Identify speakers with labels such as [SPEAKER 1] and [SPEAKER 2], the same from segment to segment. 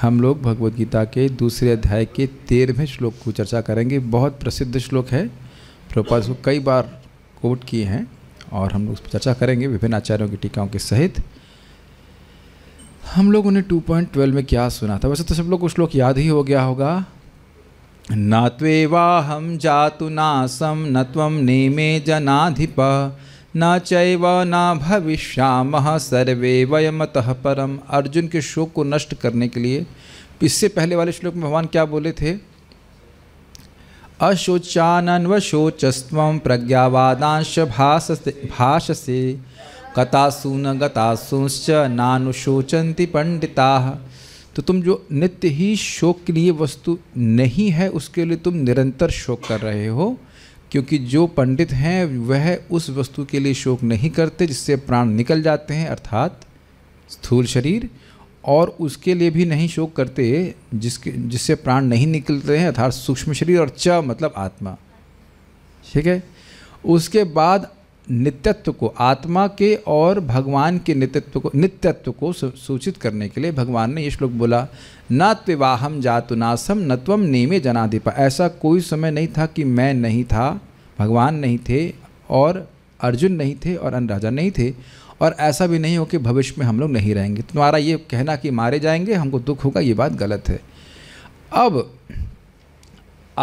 [SPEAKER 1] हम लोग भगवत गीता के दूसरे अध्याय के तेरहवें श्लोक को चर्चा करेंगे बहुत प्रसिद्ध श्लोक है प्रभुपाद को कई बार कोट किए हैं और हम लोग उस पर चर्चा करेंगे विभिन्न आचार्यों की टीकाओं के सहित हम लोगों ने 2.12 में क्या सुना था वैसे तो सब लोग को श्लोक याद ही हो गया होगा हम जातु नासम न नेमे जनाधिप न चैव न भविष्यामः सर्वे वयमतः परम अर्जुन के शोक को नष्ट करने के लिए इससे पहले वाले श्लोक में भगवान क्या बोले थे शोचस्व प्रज्ञावादांश भाष से कथासु न गतासुश्च नानुशोचंती पंडिता तो तुम जो नित्य ही शोक के लिए वस्तु नहीं है उसके लिए तुम निरंतर शोक कर रहे हो क्योंकि जो पंडित हैं वह उस वस्तु के लिए शोक नहीं करते जिससे प्राण निकल जाते हैं अर्थात स्थूल शरीर और उसके लिए भी नहीं शोक करते जिसके जिससे प्राण नहीं निकलते हैं अर्थात सूक्ष्म शरीर और च मतलब आत्मा ठीक है उसके बाद नित्यत्व को आत्मा के और भगवान के नित्यत्व को नित्यत्व को सूचित करने के लिए भगवान ने ये श्लोक बोला न त्विवाहम जातु नासम न त्वम नेमे जनाधिपा ऐसा कोई समय नहीं था कि मैं नहीं था भगवान नहीं थे और अर्जुन नहीं थे और अनराजा नहीं थे और ऐसा भी नहीं हो कि भविष्य में हम लोग नहीं रहेंगे तुम्हारा ये कहना कि मारे जाएंगे हमको दुख होगा ये बात गलत है अब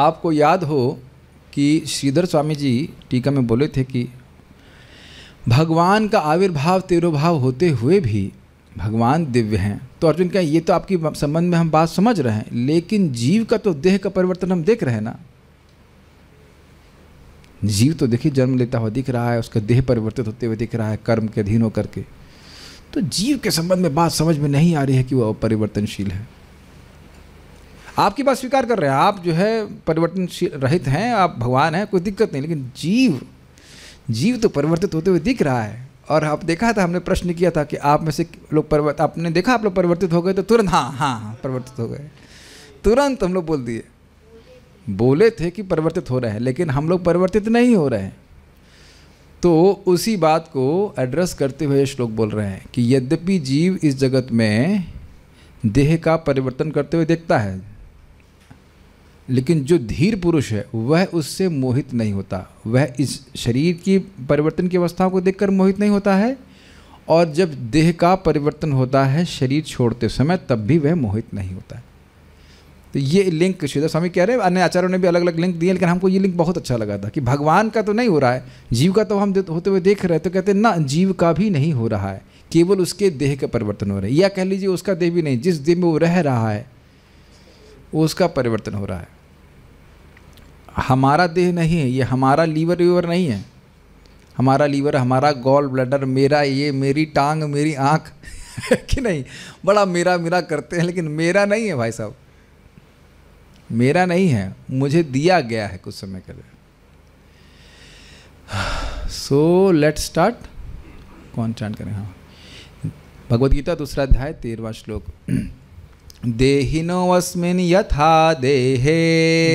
[SPEAKER 1] आपको याद हो कि श्रीधर स्वामी जी टीका में बोले थे कि भगवान का आविर्भाव तिरुभाव होते हुए भी भगवान दिव्य हैं तो अर्जुन कहें ये तो आपकी संबंध में हम बात समझ रहे हैं लेकिन जीव का तो देह का परिवर्तन हम देख रहे हैं ना जीव तो देखिए जन्म लेता हुआ दिख रहा है उसका देह परिवर्तित होते हुए दिख रहा है कर्म के अधीन होकर के तो जीव के संबंध में बात समझ में नहीं आ रही है कि वह परिवर्तनशील है आपकी बात स्वीकार कर रहे हैं आप जो है परिवर्तनशील रहित हैं आप भगवान हैं कोई दिक्कत नहीं लेकिन जीव जीव तो परिवर्तित होते हुए दिख रहा है और आप देखा था हमने प्रश्न किया था कि आप में से लोग परिवर्तित आपने देखा आप लोग परिवर्तित हो गए तो तुरंत हाँ हाँ हाँ परिवर्तित हो गए तुरंत हम लोग बोल दिए बोले थे कि परिवर्तित हो रहे हैं लेकिन हम लोग परिवर्तित नहीं हो रहे हैं तो उसी बात को एड्रेस करते हुए श्लोक बोल रहे हैं कि यद्यपि जीव इस जगत में देह का परिवर्तन करते हुए देखता है लेकिन जो धीर पुरुष है वह उससे मोहित नहीं होता वह इस शरीर की परिवर्तन की अवस्थाओं को देखकर मोहित नहीं होता है और जब देह का परिवर्तन होता है शरीर छोड़ते समय तब भी वह मोहित नहीं होता है तो ये लिंक श्रीधर स्वामी कह रहे हैं अन्य आचार्यों ने भी अलग अलग लिंक दिए लेकिन हमको ये लिंक बहुत अच्छा लगा था कि भगवान का तो नहीं हो रहा है जीव का तो हम होते हुए देख रहे हैं तो कहते हैं ना जीव का भी नहीं हो रहा है केवल उसके देह का परिवर्तन हो रहा है या कह लीजिए उसका देह भी नहीं जिस देह में वो रह रहा है उसका परिवर्तन हो रहा है हमारा देह नहीं है ये हमारा लीवर वीवर नहीं है हमारा लीवर हमारा गॉल ब्लडर मेरा ये मेरी टांग मेरी आँख कि नहीं बड़ा मेरा मेरा करते हैं लेकिन मेरा नहीं है भाई साहब मेरा नहीं है मुझे दिया गया है कुछ समय के लिए सो लेट स्टार्ट कौन चांट करें हाँ भगवदगीता दूसरा अध्याय तेरवा श्लोक देहिनोस्मिन यथा देहे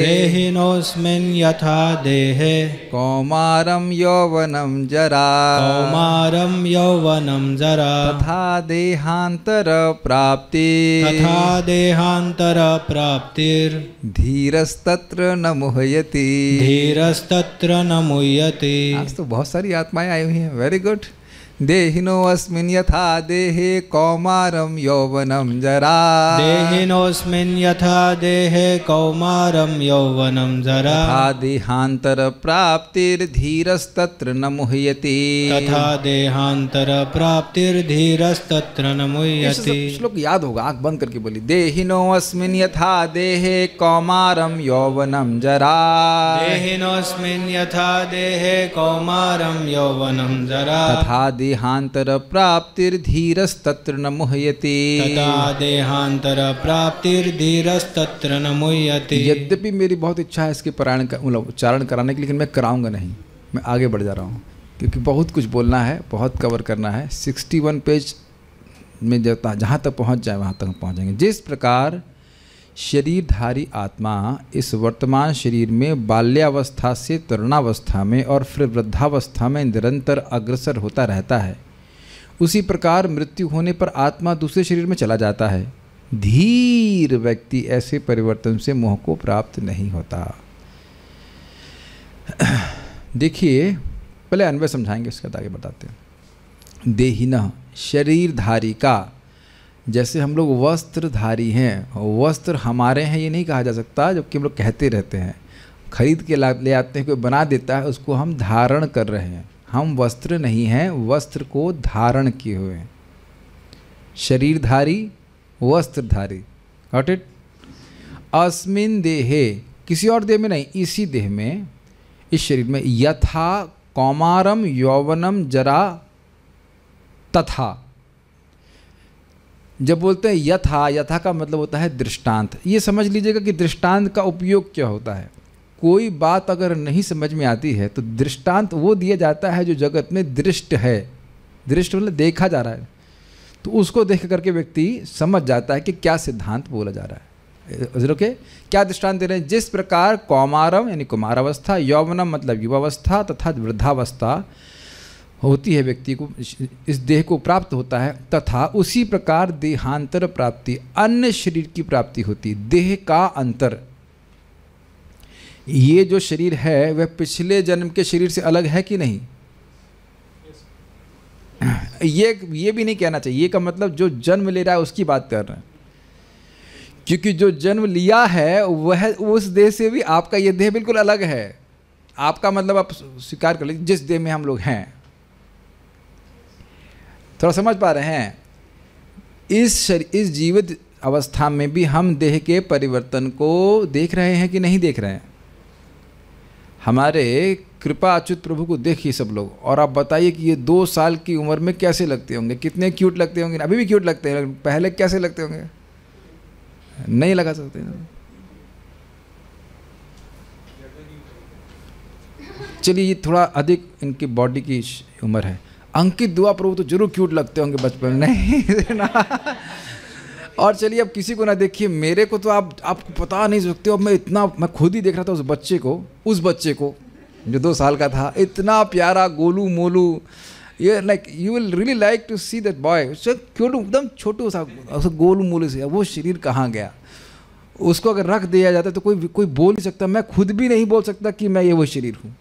[SPEAKER 1] देहिनोस्मिन यथा देहे कौमारम यौवनम जरा कौमारम यौवनम जरा तथा प्राप्ति तथा धीरस्तत्र न मुह्यति धीरस्तत्र न मुह्यति आज तो बहुत सारी आत्माएं आई हुई हैं वेरी गुड देहिनोस्मिन् यथा देहे कौमारं यौवनं जरा देहिनोस्मिन् यथा देहे कौमारं यौवनं जरा तथा देहान्तरप्राप्तिर्धीरस्तत्र न मुह्यति तथा देहान्तरप्राप्तिर्धीरस्तत्र न मुह्यति श्लोक याद होगा आंख बंद करके बोली देहिनोस्मिन् यथा देहे कौमारं यौवनं जरा देहिनोस्मिन् यथा देहे कौमारं यौवनं जरा तथा देहांतर प्राप्तिर प्राप्तिर्धीरस्तत्र न मुह्यते तदा देहांतर प्राप्तिर प्राप्तिर्धीरस्तत्र न मुह्यते यद्यपि मेरी बहुत इच्छा है इसके पारायण का मतलब उच्चारण कराने की लेकिन मैं कराऊंगा नहीं मैं आगे बढ़ जा रहा हूँ क्योंकि बहुत कुछ बोलना है बहुत कवर करना है सिक्सटी वन पेज में जब जहाँ तक पहुँच जाए वहाँ तक पहुँचेंगे जिस प्रकार शरीरधारी आत्मा इस वर्तमान शरीर में बाल्यावस्था से तरुणावस्था में और फिर वृद्धावस्था में निरंतर अग्रसर होता रहता है उसी प्रकार मृत्यु होने पर आत्मा दूसरे शरीर में चला जाता है धीर व्यक्ति ऐसे परिवर्तन से मोह को प्राप्त नहीं होता देखिए पहले अनवय समझाएंगे उसके बाद आगे बताते हैं देहिना शरीरधारी का जैसे हम लोग वस्त्रधारी हैं वस्त्र हमारे हैं ये नहीं कहा जा सकता जबकि हम लोग कहते रहते हैं खरीद के ला ले आते हैं कोई बना देता है उसको हम धारण कर रहे हैं हम वस्त्र नहीं हैं वस्त्र को धारण किए हुए हैं शरीरधारी वस्त्रधारी गॉट इट अस्मिन देहे किसी और देह में नहीं इसी देह में इस शरीर में यथा कौमारम यौवनम जरा तथा जब बोलते हैं यथा यथा का मतलब होता है दृष्टांत ये समझ लीजिएगा कि दृष्टांत का उपयोग क्या होता है कोई बात अगर नहीं समझ में आती है तो दृष्टांत वो दिया जाता है जो जगत में दृष्ट है दृष्ट मतलब देखा जा रहा है तो उसको देख करके व्यक्ति समझ जाता है कि क्या सिद्धांत बोला जा रहा है के क्या दृष्टांत दे रहे हैं जिस प्रकार कौमारम यानी कुमारावस्था यौवनम मतलब युवावस्था तथा वृद्धावस्था होती है व्यक्ति को इस देह को प्राप्त होता है तथा उसी प्रकार देहांतर प्राप्ति अन्य शरीर की प्राप्ति होती देह का अंतर ये जो शरीर है वह पिछले जन्म के शरीर से अलग है कि नहीं ये ये भी नहीं कहना चाहिए ये का मतलब जो जन्म ले रहा है उसकी बात कर रहे हैं क्योंकि जो जन्म लिया है वह उस देह से भी आपका यह देह बिल्कुल अलग है आपका मतलब आप स्वीकार कर लीजिए जिस देह में हम लोग हैं थोड़ा समझ पा रहे हैं इस शरीर इस जीवित अवस्था में भी हम देह के परिवर्तन को देख रहे हैं कि नहीं देख रहे हैं हमारे कृपा अच्युत प्रभु को देखिए सब लोग और आप बताइए कि ये दो साल की उम्र में कैसे लगते होंगे कितने क्यूट लगते होंगे अभी भी क्यूट लगते हैं पहले कैसे लगते होंगे नहीं लगा सकते चलिए ये थोड़ा अधिक इनकी बॉडी की उम्र है अंकित दुआ प्रभु तो जरूर क्यूट लगते होंगे बचपन में नहीं ना और चलिए अब किसी को ना देखिए मेरे को तो आप आपको पता नहीं सकते तो अब मैं इतना मैं खुद ही देख रहा था उस बच्चे को उस बच्चे को जो दो साल का था इतना प्यारा गोलू मोलू ये like you will really like to see that boy क्यों एकदम छोटू सा गोलू मोलू से वो शरीर कहाँ गया उसको अगर रख दिया जाता तो कोई कोई बोल नहीं सकता मैं खुद भी नहीं बोल सकता कि मैं ये वो शरीर हूँ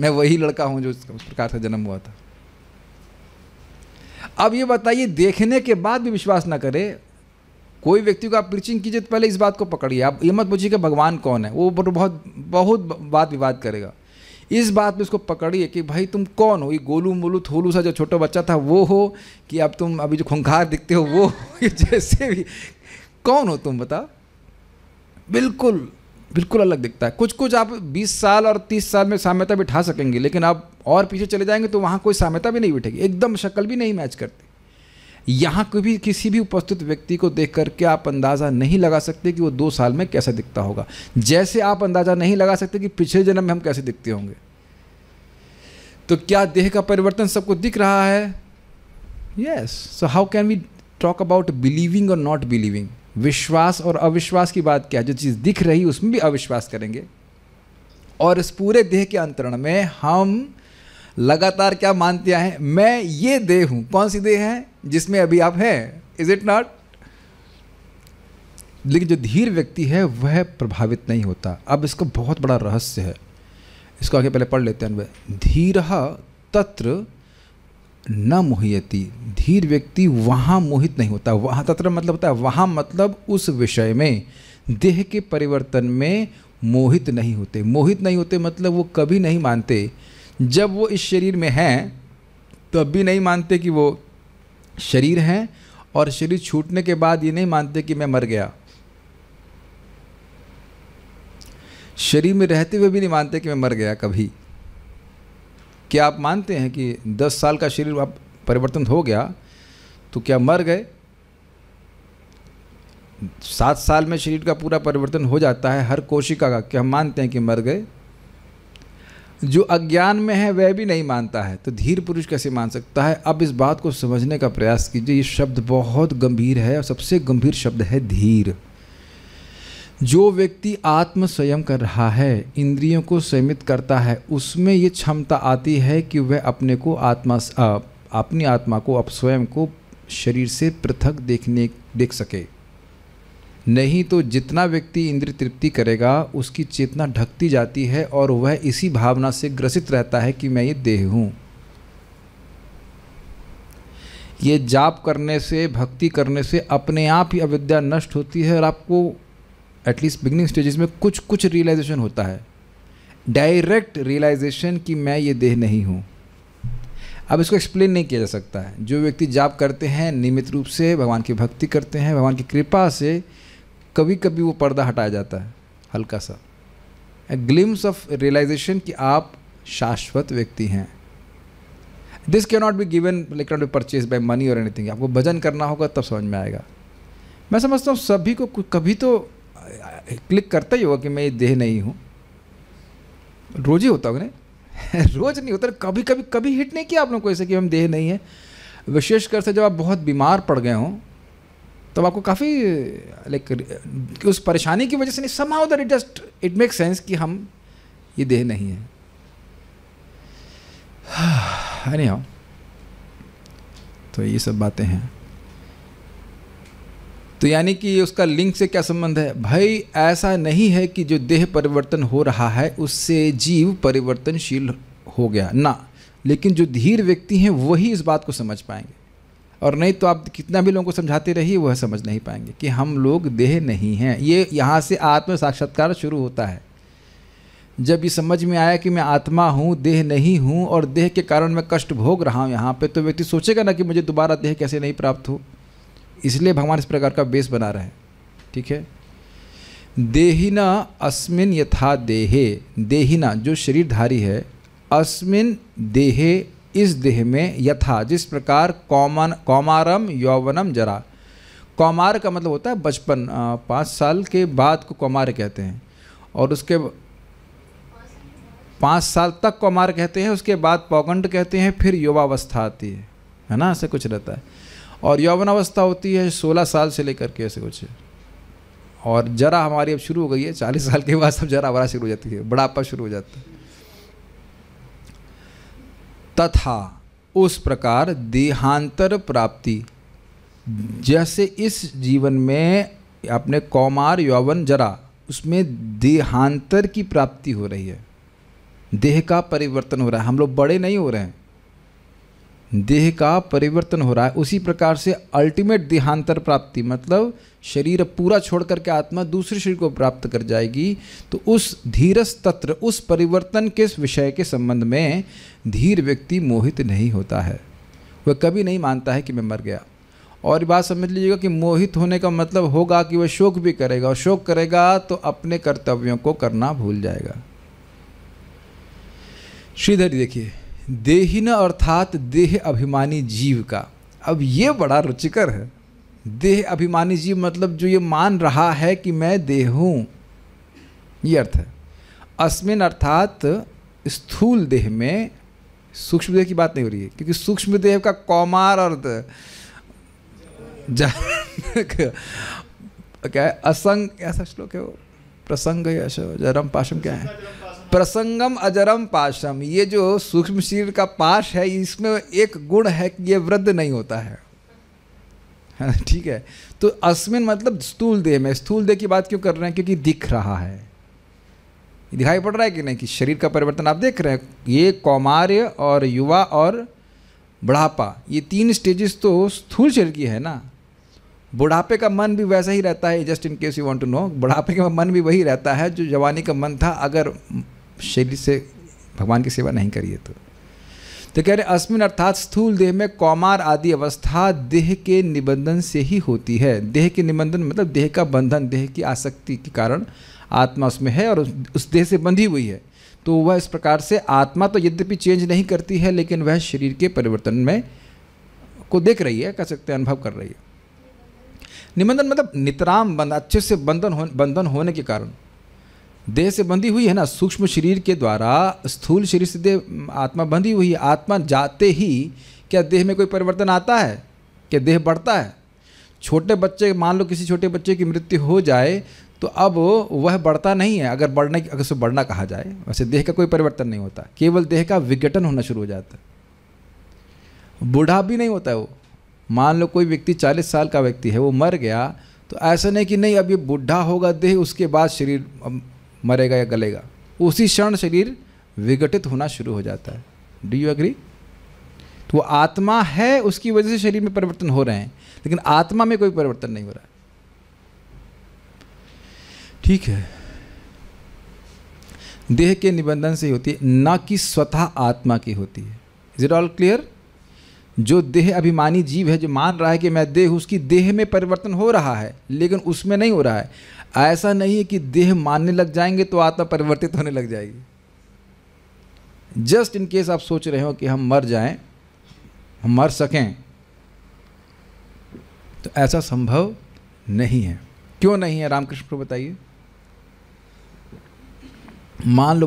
[SPEAKER 1] मैं वही लड़का हूँ जो उस प्रकार से जन्म हुआ था अब ये बताइए देखने के बाद भी विश्वास ना करे कोई व्यक्ति को आप प्रीचिंग कीजिए तो पहले इस बात को पकड़िए आप ये मत पूछिए कि भगवान कौन है वो बहुत बहुत वाद विवाद करेगा इस बात पर उसको पकड़िए कि भाई तुम कौन हो ये गोलू मोलू थोलू सा जो छोटा बच्चा था वो हो कि अब तुम अभी जो खुंखार दिखते हो वो हो जैसे भी कौन हो तुम बता बिल्कुल बिल्कुल अलग दिखता है कुछ कुछ आप 20 साल और 30 साल में साम्यता बिठा सकेंगे लेकिन आप और पीछे चले जाएंगे तो वहाँ कोई साम्यता भी नहीं बिठेगी एकदम शक्ल भी नहीं मैच करती यहाँ भी किसी भी उपस्थित व्यक्ति को देख करके आप अंदाज़ा नहीं लगा सकते कि वो दो साल में कैसा दिखता होगा जैसे आप अंदाज़ा नहीं लगा सकते कि पिछले जन्म में हम कैसे दिखते होंगे तो क्या देह का परिवर्तन सबको दिख रहा है yes so how can we talk about believing और नॉट बिलीविंग विश्वास और अविश्वास की बात क्या जो चीज़ दिख रही उसमें भी अविश्वास करेंगे और इस पूरे देह के अंतरण में हम लगातार क्या मानते हैं मैं ये देह हूं कौन सी देह है जिसमें अभी आप हैं इज इट नॉट लेकिन जो धीर व्यक्ति है वह प्रभावित नहीं होता अब इसको बहुत बड़ा रहस्य है इसको आगे पहले पढ़ लेते हैं धीर तत्र न मोहयती धीर व्यक्ति वहाँ मोहित नहीं होता वहाँ तत्र मतलब होता है वहाँ मतलब उस विषय में देह के परिवर्तन में मोहित नहीं होते मोहित नहीं होते मतलब वो कभी नहीं मानते जब वो इस शरीर में हैं तब भी नहीं मानते कि वो शरीर हैं और शरीर छूटने के बाद ये नहीं मानते कि मैं मर गया शरीर में रहते हुए भी नहीं मानते कि मैं मर गया कभी क्या आप मानते हैं कि दस साल का शरीर आप परिवर्तन हो गया तो क्या मर गए सात साल में शरीर का पूरा परिवर्तन हो जाता है हर कोशिका का क्या हम मानते हैं कि मर गए जो अज्ञान में है वह भी नहीं मानता है तो धीर पुरुष कैसे मान सकता है अब इस बात को समझने का प्रयास कीजिए ये शब्द बहुत गंभीर है और सबसे गंभीर शब्द है धीर जो व्यक्ति आत्म संयम कर रहा है इंद्रियों को संयमित करता है उसमें ये क्षमता आती है कि वह अपने को आत्मा अपनी आत्मा को अप स्वयं को शरीर से पृथक देखने देख सके नहीं तो जितना व्यक्ति इंद्रिय तृप्ति करेगा उसकी चेतना ढकती जाती है और वह इसी भावना से ग्रसित रहता है कि मैं ये देह हूँ ये जाप करने से भक्ति करने से अपने आप ही अविद्या नष्ट होती है और आपको एटलीस्ट बिगनिंग स्टेजेस में कुछ कुछ रियलाइजेशन होता है डायरेक्ट रियलाइजेशन कि मैं ये देह नहीं हूँ अब इसको एक्सप्लेन नहीं किया जा सकता है जो व्यक्ति जाप करते हैं नियमित रूप से भगवान की भक्ति करते हैं भगवान की कृपा से कभी कभी वो पर्दा हटाया जाता है हल्का सा ए ग्लिम्स ऑफ रियलाइजेशन कि आप शाश्वत व्यक्ति हैं this can not be given like not be purchase by money और एनीथिंग आपको भजन करना होगा तब समझ में आएगा मैं समझता हूँ सभी को कभी तो क्लिक करता ही होगा कि मैं ये देह नहीं हूँ रोज ही होता होगा ना रोज नहीं होता कभी कभी कभी हिट नहीं किया आप लोग को ऐसे कि हम देह नहीं है विशेषकर से जब आप बहुत बीमार पड़ गए हों तब तो आपको काफ़ी लाइक उस परेशानी की वजह से नहीं समाउ that it just it make sense कि हम ये देह नहीं है नहीं आओ तो ये सब बातें हैं तो यानी कि उसका लिंग से क्या संबंध है भाई ऐसा नहीं है कि जो देह परिवर्तन हो रहा है उससे जीव परिवर्तनशील हो गया ना लेकिन जो धीर व्यक्ति हैं वही इस बात को समझ पाएंगे और नहीं तो आप कितना भी लोगों को समझाते रहिए वह समझ नहीं पाएंगे कि हम लोग देह नहीं हैं ये यहाँ से आत्म साक्षात्कार शुरू होता है जब ये समझ में आया कि मैं आत्मा हूँ देह नहीं हूँ और देह के कारण मैं कष्ट भोग रहा हूँ यहाँ पे तो व्यक्ति सोचेगा ना कि मुझे दोबारा देह कैसे नहीं प्राप्त हो इसलिए भगवान इस प्रकार का बेस बना रहे हैं ठीक है देहिना अस्मिन यथा देहे देहिना जो शरीरधारी है अस्मिन देहे इस देह में यथा जिस प्रकार कौमन कौमारम यौवनम जरा कौमार का मतलब होता है बचपन पाँच साल के बाद को कौमार कहते हैं और उसके पाँच साल तक कौमार कहते हैं उसके बाद पौगंड कहते हैं फिर युवावस्था आती है है ना ऐसे कुछ रहता है और यौवनावस्था होती है सोलह साल से लेकर के ऐसे कुछ और जरा हमारी अब शुरू हो गई है चालीस साल के बाद सब जरा बड़ा शुरू हो जाती है बड़ापा शुरू हो जाता है तथा उस प्रकार देहांतर प्राप्ति जैसे इस जीवन में अपने कौमार यौवन जरा उसमें देहांतर की प्राप्ति हो रही है देह का परिवर्तन हो रहा है हम लोग बड़े नहीं हो रहे हैं देह का परिवर्तन हो रहा है उसी प्रकार से अल्टीमेट देहांतर प्राप्ति मतलब शरीर पूरा छोड़ करके आत्मा दूसरे शरीर को प्राप्त कर जाएगी तो उस धीरस तत्र उस परिवर्तन के विषय के संबंध में धीर व्यक्ति मोहित नहीं होता है वह कभी नहीं मानता है कि मैं मर गया और बात समझ लीजिएगा कि मोहित होने का मतलब होगा कि वह शोक भी करेगा और शोक करेगा तो अपने कर्तव्यों को करना भूल जाएगा श्रीधर देखिए देहीन अर्थात देह अभिमानी जीव का अब ये बड़ा रुचिकर है देह अभिमानी जीव मतलब जो ये मान रहा है कि मैं देह हूँ ये अर्थ है अस्मिन अर्थात स्थूल देह में सूक्ष्म देह की बात नहीं हो रही है क्योंकि सूक्ष्म देह का कौमार अर्थ क्या है असंग ऐसा श्लोक है वो प्रसंग ऐसा जरम पाशम क्या है प्रसंगम अजरम पाशम ये जो सूक्ष्म शरीर का पाश है इसमें एक गुण है कि ये वृद्ध नहीं होता है ठीक है तो अस्मिन मतलब स्थूल देह में स्थूल देह की बात क्यों कर रहे हैं क्योंकि दिख रहा है दिखाई पड़ रहा है कि नहीं कि शरीर का परिवर्तन आप देख रहे हैं ये कौमार्य और युवा और बुढ़ापा ये तीन स्टेजेस तो स्थूल शरीर की है ना बुढ़ापे का मन भी वैसा ही रहता है just in case you want to know बुढ़ापे का मन भी वही रहता है जो जवानी का मन था अगर शैली से भगवान की सेवा नहीं करिए तो तो कह रहे अस्मिन अर्थात स्थूल देह में कौमार आदि अवस्था देह के निबंधन से ही होती है देह के निबंधन मतलब देह का बंधन देह की आसक्ति के कारण आत्मा उसमें है और उस देह से बंधी हुई है तो वह इस प्रकार से आत्मा तो यद्यपि चेंज नहीं करती है लेकिन वह शरीर के परिवर्तन में को देख रही है कह सकते हैं अनुभव कर रही है निबंधन मतलब नितराम बंध अच्छे से बंधन हो बंधन होने के कारण देह से बंधी हुई है ना सूक्ष्म शरीर के द्वारा स्थूल शरीर से देह आत्मा बंधी हुई है आत्मा जाते ही क्या देह में कोई परिवर्तन आता है क्या देह बढ़ता है छोटे बच्चे मान लो किसी छोटे बच्चे की मृत्यु हो जाए तो अब वह बढ़ता नहीं है अगर बढ़ने की अगर से बढ़ना कहा जाए वैसे देह का कोई परिवर्तन नहीं होता केवल देह का विघटन होना शुरू हो जाता है बूढ़ा भी नहीं होता है वो मान लो कोई व्यक्ति चालीस साल का व्यक्ति है वो मर गया तो ऐसा नहीं कि नहीं अब ये बूढ़ा होगा देह उसके बाद शरीर मरेगा या गलेगा उसी क्षण शरीर विघटित होना शुरू हो जाता है डू यू अग्री तो वो आत्मा है उसकी वजह से शरीर में परिवर्तन हो रहे हैं लेकिन आत्मा में कोई परिवर्तन नहीं हो रहा ठीक है देह के निबंधन से होती है ना कि स्वतः आत्मा की होती है इज इट ऑल क्लियर जो देह अभिमानी जीव है जो मान रहा है कि मैं देह उसकी देह में परिवर्तन हो रहा है लेकिन उसमें नहीं हो रहा है ऐसा नहीं है कि देह मानने लग जाएंगे तो आत्मा परिवर्तित होने लग जाएगी जस्ट इन केस आप सोच रहे हो कि हम मर जाएं हम मर सकें तो ऐसा संभव नहीं है क्यों नहीं है रामकृष्ण को बताइए मान लो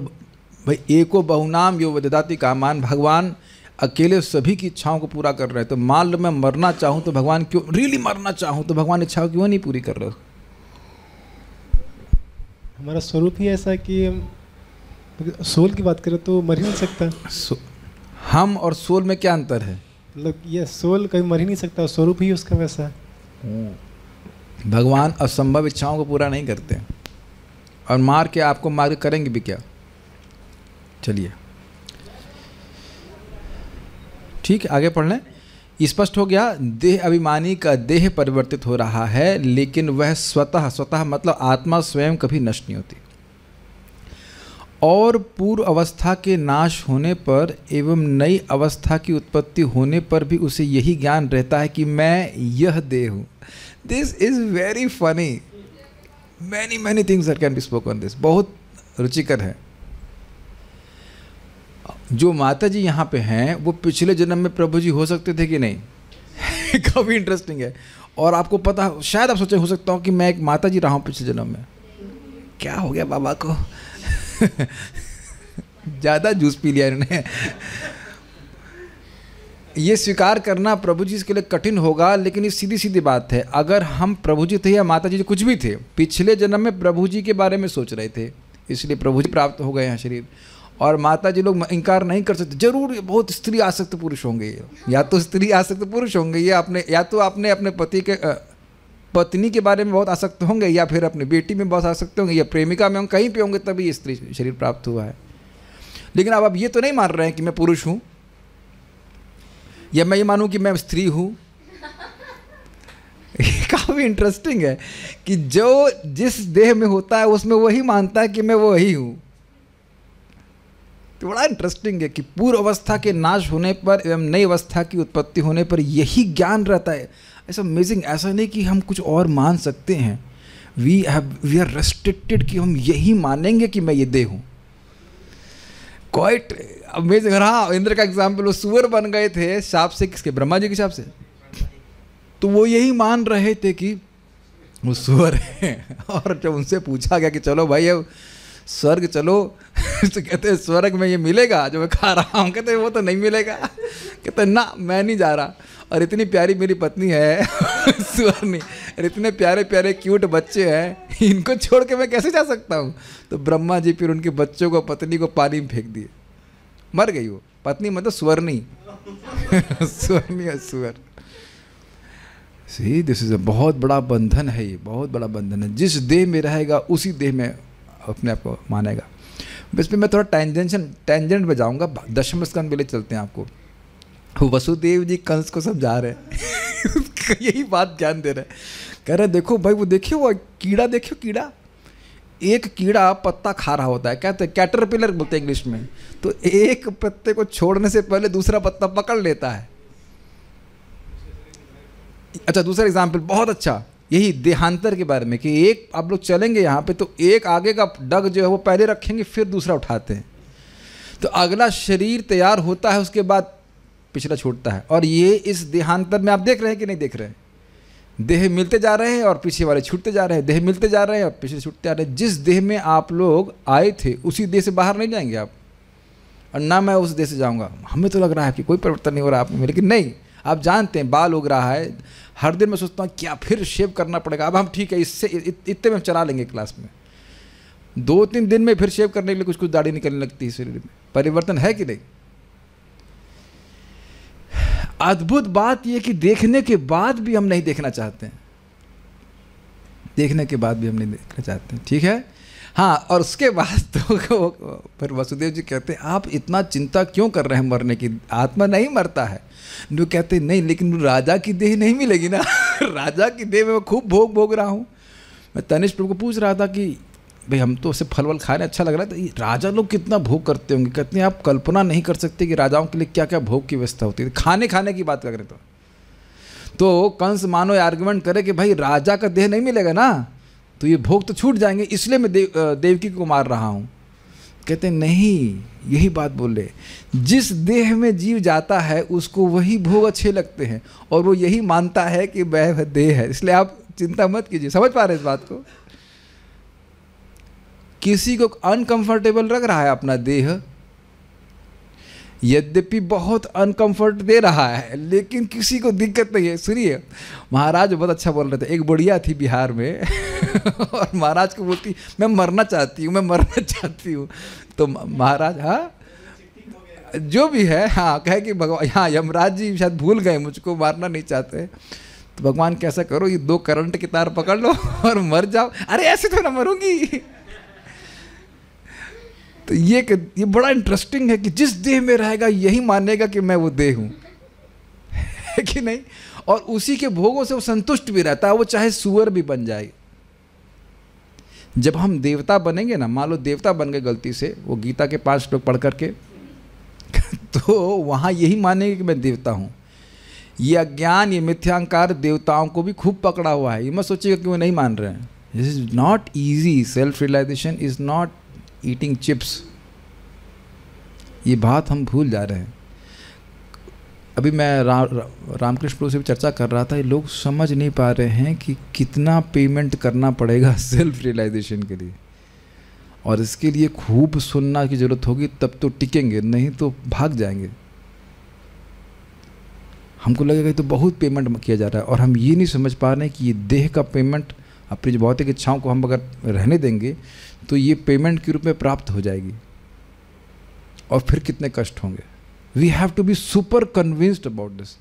[SPEAKER 1] भाई एको बहुनाम यो वदाती का मान भगवान अकेले सभी की इच्छाओं को पूरा कर रहे हैं तो मान लो मैं मरना चाहूँ तो भगवान क्यों रियली मरना चाहूँ तो भगवान इच्छाओं क्यों नहीं पूरी कर रहे हो हमारा स्वरूप ही ऐसा कि सोल की बात करें तो मर ही नहीं सकता हम और सोल में क्या अंतर है मतलब ये सोल कभी मर ही नहीं सकता स्वरूप ही उसका वैसा है हम्म। भगवान असंभव इच्छाओं को पूरा नहीं करते और मार के आपको मार के करेंगे भी क्या चलिए ठीक आगे पढ़ लें स्पष्ट हो गया देह अभिमानी का देह परिवर्तित हो रहा है लेकिन वह स्वतः स्वतः मतलब आत्मा स्वयं कभी नष्ट नहीं होती और पूर्व अवस्था के नाश होने पर एवं नई अवस्था की उत्पत्ति होने पर भी उसे यही ज्ञान रहता है कि मैं यह देह हूँ this is very funny many many things are can be spoken this बहुत रुचिकर है जो माता जी यहाँ पे हैं वो पिछले जन्म में प्रभु जी हो सकते थे कि नहीं काफ़ी इंटरेस्टिंग है और आपको पता शायद आप सोचे हो सकता हूँ कि मैं एक माता जी रहा हूँ पिछले जन्म में क्या हो गया बाबा को ज़्यादा जूस पी लिया इन्होंने ये स्वीकार करना प्रभु जी इसके लिए कठिन होगा लेकिन ये सीधी सीधी बात है अगर हम प्रभु जी थे या माता जी कुछ भी थे पिछले जन्म में प्रभु जी के बारे में सोच रहे थे इसलिए प्रभु जी प्राप्त हो गए हैं शरीर और माता जी लोग इनकार नहीं कर सकते जरूर बहुत स्त्री आसक्त पुरुष होंगे ये या तो स्त्री आसक्त पुरुष होंगे ये अपने या तो आपने अपने पति के पत्नी के बारे में बहुत आसक्त होंगे या फिर अपनी बेटी में बहुत आसक्त होंगे या प्रेमिका में होंगे कहीं पे होंगे तभी स्त्री शरीर प्राप्त हुआ है लेकिन अब आप ये तो नहीं मान रहे हैं कि मैं पुरुष हूँ या मैं ये मानूँ कि मैं स्त्री हूँ काफ़ी इंटरेस्टिंग है कि जो जिस देह में होता है उसमें वही मानता है कि मैं वही हूँ तो बड़ा इंटरेस्टिंग है कि पूर्व अवस्था के नाश होने पर एवं नई अवस्था की उत्पत्ति होने पर यही ज्ञान रहता है ऐसा अमेजिंग ऐसा नहीं कि हम कुछ और मान सकते हैं we have we are restricted कि हम यही मानेंगे कि मैं ये दे हूँ क्वाइट अमेजिंग हाँ इंद्र का एग्जाम्पल वो सुअर बन गए थे हिसाब से किसके ब्रह्मा जी के हिसाब से तो वो यही मान रहे थे कि वो सुअर है और जब उनसे पूछा गया कि चलो भाई अब स्वर्ग चलो तो कहते स्वर्ग में ये मिलेगा जो मैं खा रहा हूँ कहते वो तो नहीं मिलेगा कहते ना मैं नहीं जा रहा और इतनी प्यारी मेरी पत्नी है सुवर्णी और इतने प्यारे प्यारे क्यूट बच्चे हैं इनको छोड़ के मैं कैसे जा सकता हूँ तो ब्रह्मा जी फिर उनके बच्चों को पत्नी को पानी में फेंक दिए मर गई वो पत्नी मतलब सुवर्णी सुवर्णी और सुवर सी दिस इज़ अ बहुत बड़ा बंधन है ये बहुत बड़ा बंधन है जिस देह में रहेगा उसी देह में अपने आप को मानेगा इसमें मैं थोड़ा टेंजेंशन टेंजेंट पर जाऊँगा दशम स्कंद पहले चलते हैं आपको वो वसुदेव जी कंस को समझा रहे हैं यही बात ज्ञान दे रहे हैं कह रहे देखो भाई वो देखियो वो कीड़ा देखियो कीड़ा एक कीड़ा पत्ता खा रहा होता है कहते हैं कैटरपिलर बोलते हैं इंग्लिश में तो एक पत्ते को छोड़ने से पहले दूसरा पत्ता पकड़ लेता है अच्छा दूसरा एग्जाम्पल बहुत अच्छा यही देहांतर के बारे में कि एक आप लोग चलेंगे यहाँ पे तो एक आगे का डग जो है वो पहले रखेंगे फिर दूसरा उठाते हैं तो अगला शरीर तैयार होता है उसके बाद पिछला छूटता है और ये इस देहांतर में आप देख रहे हैं कि नहीं देख रहे हैं देह मिलते जा रहे हैं और पीछे वाले छूटते जा रहे हैं देह मिलते जा रहे हैं और पीछे छूटते जा रहे हैं जिस देह में आप लोग आए थे उसी देह से बाहर नहीं जाएंगे आप और ना मैं उस देह से जाऊँगा हमें तो लग रहा है कि कोई परिवर्तन नहीं हो रहा आप में लेकिन नहीं आप जानते हैं बाल उग रहा है हर दिन मैं सोचता हूँ क्या फिर शेव करना पड़ेगा अब हम ठीक है इससे इतने में हम चला लेंगे क्लास में दो तीन दिन में फिर शेव करने के लिए कुछ कुछ दाढ़ी निकलने लगती है शरीर में परिवर्तन है कि नहीं अद्भुत बात यह कि देखने के बाद भी हम नहीं देखना चाहते हैं देखने के बाद भी हम नहीं देखना चाहते हैं ठीक है हाँ और उसके बाद तो फिर वसुदेव जी कहते आप इतना चिंता क्यों कर रहे हैं मरने की आत्मा नहीं मरता है वो कहते नहीं लेकिन राजा की देह नहीं मिलेगी ना राजा की देह में मैं खूब भोग भोग रहा हूँ मैं तनिष्ठ प्रभु को पूछ रहा था कि भाई हम तो उसे फल वल खाने अच्छा लग रहा है तो राजा लोग कितना भोग करते होंगे कहते हैं आप कल्पना नहीं कर सकते कि राजाओं के लिए क्या क्या भोग की व्यवस्था होती है खाने खाने की बात कर रहे तो तो कंस मानो आर्गुमेंट करे कि भाई राजा का देह नहीं मिलेगा ना तो ये भोग तो छूट जाएंगे इसलिए मैं देव देवकी को मार रहा हूँ कहते नहीं यही बात बोले जिस देह में जीव जाता है उसको वही भोग अच्छे लगते हैं और वो यही मानता है कि वह देह है इसलिए आप चिंता मत कीजिए समझ पा रहे इस बात को किसी को अनकंफर्टेबल रख रहा है अपना देह यद्यपि बहुत अनकंफर्ट दे रहा है लेकिन किसी को दिक्कत नहीं है सुनिए महाराज बहुत अच्छा बोल रहे थे एक बुढ़िया थी बिहार में और महाराज को बोलती मैं मरना चाहती हूँ मैं मरना चाहती हूँ तो महाराज हाँ जो भी है हाँ कहे कि भगवान हाँ यमराज जी शायद भूल गए मुझको मारना नहीं चाहते तो भगवान कैसा करो ये दो करंट की तार पकड़ लो और मर जाओ अरे ऐसे तो ना मरूंगी तो ये ये बड़ा इंटरेस्टिंग है कि जिस देह में रहेगा यही मानेगा कि मैं वो देह हूँ कि नहीं और उसी के भोगों से वो संतुष्ट भी रहता है वो चाहे सुअर भी बन जाए जब हम देवता बनेंगे ना मान लो देवता बन गए गलती से वो गीता के पांच श्लोक पढ़ करके तो वहाँ यही मानेंगे कि मैं देवता हूँ ये अज्ञान ये मिथ्यांकार देवताओं को भी खूब पकड़ा हुआ है ये मत सोचिएगा कि वो नहीं मान रहे हैं this is not easy self realization is not eating chips ये बात हम भूल जा रहे हैं अभी मैं रा, रा, रामकृष्ण प्रभु से भी चर्चा कर रहा था ये लोग समझ नहीं पा रहे हैं कि कितना पेमेंट करना पड़ेगा सेल्फ रियलाइजेशन के लिए और इसके लिए खूब सुनना की ज़रूरत होगी तब तो टिकेंगे नहीं तो भाग जाएंगे हमको लगेगा तो बहुत पेमेंट किया जा रहा है और हम ये नहीं समझ पा रहे हैं कि ये देह का पेमेंट अपनी जो भौतिक इच्छाओं को हम अगर रहने देंगे तो ये पेमेंट के रूप में प्राप्त हो जाएगी और फिर कितने कष्ट होंगे we have to be super convinced about this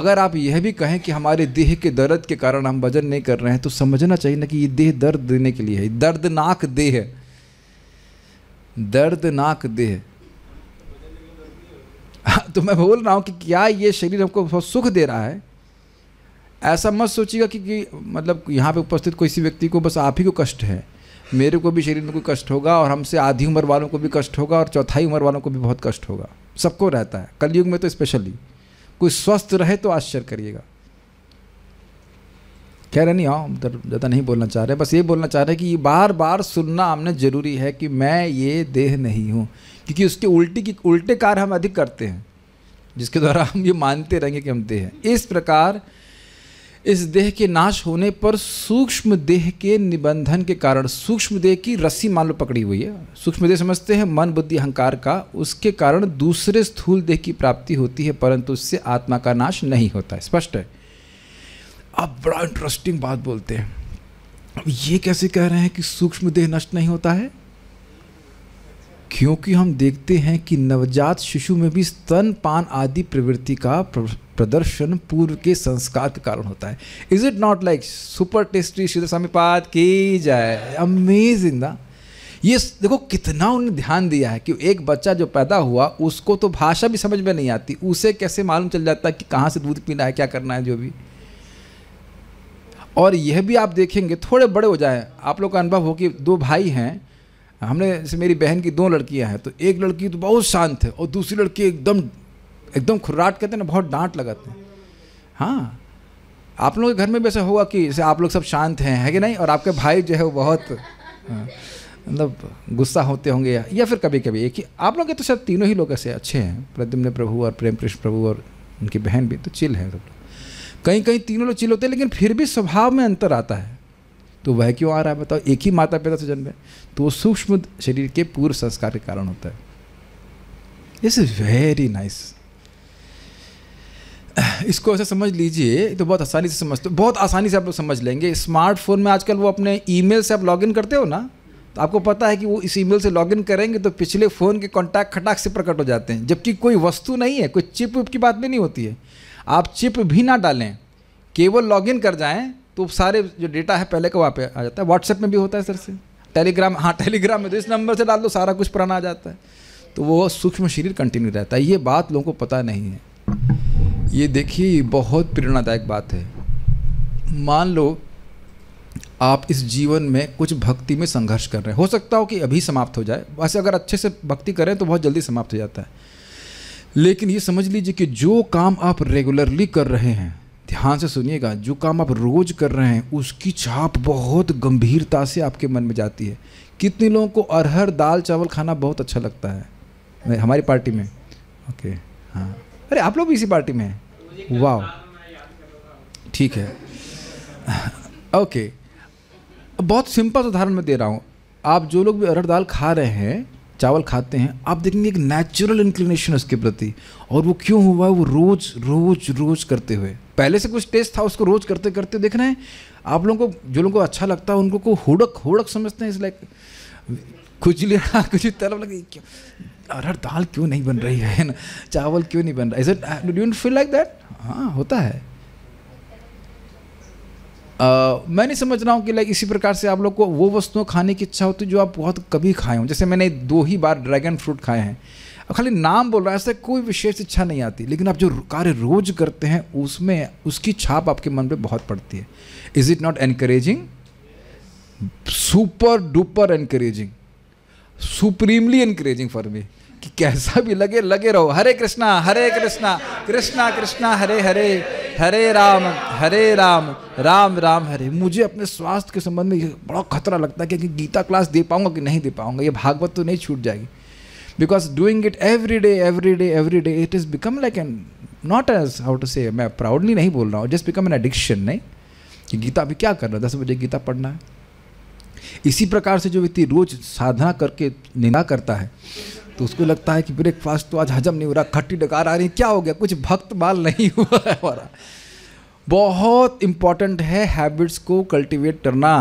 [SPEAKER 1] अगर आप यह भी कहें कि हमारे देह के दर्द के कारण हम वजन नहीं कर रहे हैं तो समझना चाहिए ना कि ये देह दर्द देने के लिए है दर्दनाक देह है दर्दनाक देह हाँ, तो मैं बोल रहा हूं कि क्या ये शरीर हमको बहुत सुख दे रहा है ऐसा मत सोचिएगा कि, कि मतलब यहां पे उपस्थित किसी व्यक्ति को बस आप ही को कष्ट है मेरे को भी शरीर में कोई कष्ट होगा और हमसे आधी उम्र वालों को भी कष्ट होगा और चौथाई उम्र वालों को भी बहुत कष्ट होगा सबको रहता है कलयुग में तो स्पेशली कोई स्वस्थ रहे तो आश्चर्य करिएगा कह रहे नहीं हाँ उधर ज़्यादा नहीं बोलना चाह रहे बस ये बोलना चाह रहे कि बार बार सुनना हमने ज़रूरी है कि मैं ये देह नहीं हूँ क्योंकि उसके उल्टी की उल्टे कार्य हम अधिक करते हैं जिसके द्वारा हम ये मानते रहेंगे कि हम देह हैं इस प्रकार इस देह के नाश होने पर सूक्ष्म देह के निबंधन के कारण सूक्ष्म देह की रस्सी मान लो पकड़ी हुई है सूक्ष्म देह समझते हैं मन बुद्धि अहंकार का उसके कारण दूसरे स्थूल देह की प्राप्ति होती है परंतु उससे आत्मा का नाश नहीं होता है स्पष्ट है अब बड़ा इंटरेस्टिंग बात बोलते हैं ये कैसे कह रहे हैं कि सूक्ष्म देह नष्ट नहीं होता है क्योंकि हम देखते हैं कि नवजात शिशु में भी स्तनपान आदि प्रवृत्ति का प्रदर्शन पूर्व के संस्कार के कारण होता है is it not like super tasty Shri Swamipad की जाए अमेजिंग ना ये देखो कितना उन्हें ध्यान दिया है कि एक बच्चा जो पैदा हुआ उसको तो भाषा भी समझ में नहीं आती उसे कैसे मालूम चल जाता है कि कहाँ से दूध पीना है क्या करना है जो भी और यह भी आप देखेंगे थोड़े बड़े हो जाए आप लोग का अनुभव हो कि दो भाई हैं हमने जैसे मेरी बहन की दो लड़कियां हैं तो एक लड़की तो बहुत शांत है और दूसरी लड़की एकदम एकदम खुर्राट कहते हैं ना बहुत डांट लगाते हैं हाँ आप लोगों के घर में भी ऐसा होगा कि जैसे आप लोग सब शांत हैं है कि नहीं और आपके भाई जो है वो बहुत हाँ, मतलब गुस्सा होते होंगे या, या फिर कभी कभी एक ही आप लोग के तो सब तीनों ही लोग ऐसे अच्छे हैं प्रद्युम्न प्रभु और प्रेम कृष्ण प्रभु और उनकी बहन भी तो चिल है सब कहीं कहीं तीनों लोग चिल होते हैं लेकिन फिर भी स्वभाव में अंतर आता है तो वह क्यों आ रहा है बताओ एक ही माता पिता से तो जन्मे तो वो सूक्ष्म शरीर के पूर्व संस्कार के कारण होता है इस वेरी नाइस इसको ऐसा समझ लीजिए तो बहुत आसानी से समझते हो बहुत आसानी से आप लोग समझ लेंगे स्मार्टफोन में आजकल वो अपने ईमेल से आप लॉगिन करते हो ना तो आपको पता है कि वो इस ईमेल से लॉगिन करेंगे तो पिछले फ़ोन के कॉन्टैक्ट खटाक से प्रकट हो जाते हैं जबकि कोई वस्तु नहीं है कोई चिप की बात भी नहीं होती है आप चिप भी ना डालें केवल लॉगिन कर जाएं तो सारे जो डेटा है पहले का वहाँ पे आ जाता है व्हाट्सएप में भी होता है सर से टेलीग्राम हाँ टेलीग्राम में तो इस नंबर से डाल दो सारा कुछ पुराना आ जाता है तो वो सूक्ष्म शरीर कंटिन्यू रहता है ये बात लोगों को पता नहीं है ये देखिए बहुत प्रेरणादायक बात है मान लो आप इस जीवन में कुछ भक्ति में संघर्ष कर रहे हैं हो सकता हो कि अभी समाप्त हो जाए वैसे अगर अच्छे से भक्ति करें तो बहुत जल्दी समाप्त हो जाता है लेकिन ये समझ लीजिए कि जो काम आप रेगुलरली कर रहे हैं ध्यान से सुनिएगा जो काम आप रोज़ कर रहे हैं उसकी छाप बहुत गंभीरता से आपके मन में जाती है कितने लोगों को अरहर दाल चावल खाना बहुत अच्छा लगता है हमारी पार्टी में ओके हाँ अरे आप लोग भी इसी पार्टी में हैं वाह ठीक है ओके बहुत सिंपल उदाहरण मैं दे रहा हूँ आप जो लोग भी अरहर दाल खा रहे हैं चावल खाते हैं आप देखेंगे एक नेचुरल इंक्लिनेशन उसके प्रति और वो क्यों हुआ है वो रोज़ रोज़ रोज़ करते हुए पहले से कुछ टेस्ट था उसको रोज़ करते करते देख रहे हैं आप लोगों को जो लोगों को अच्छा लगता है उनको को होड़क होड़क समझते हैं इस लाइक खुजली कुछ हाँ, तरफ लगे क्यों अरे दाल क्यों नहीं बन रही है ना चावल क्यों नहीं बन रहा है do you feel like that हाँ होता है मैं नहीं समझ रहा हूँ कि लाइक इसी प्रकार से आप लोग को वो वस्तुओं खाने की इच्छा होती है जो आप बहुत कभी खाए हों जैसे मैंने दो ही बार ड्रैगन फ्रूट खाए हैं और खाली नाम बोल रहा है ऐसा कोई विशेष इच्छा नहीं आती लेकिन आप जो कार्य रोज करते हैं उसमें उसकी छाप आपके मन पे बहुत पड़ती है is it not encouraging super duper encouraging supremely encouraging for me कि कैसा भी लगे लगे रहो हरे कृष्णा हरे कृष्णा कृष्णा कृष्णा हरे हरे हरे राम हरे राम राम राम हरे मुझे अपने स्वास्थ्य के संबंध में बड़ा खतरा लगता है कि गीता क्लास दे पाऊंगा कि नहीं दे पाऊंगा ये भागवत तो नहीं छूट जाएगी because doing it every day every day every day it is become like an not age how to say मैं प्राउडली नहीं बोल रहा हूँ जस्ट बिकम एन एडिक्शन नहीं कि गीता अभी क्या कर रहा है दस बजे गीता पढ़ना है इसी प्रकार से जो व्यक्ति रोज साधना करके निंदा करता है तो उसको लगता है कि ब्रेकफास्ट तो आज हजम नहीं हो रहा खट्टी डकार आ रही क्या हो गया कुछ भक्त माल नहीं हुआ है बहुत इम्पॉर्टेंट है हैबिट्स को कल्टिवेट करना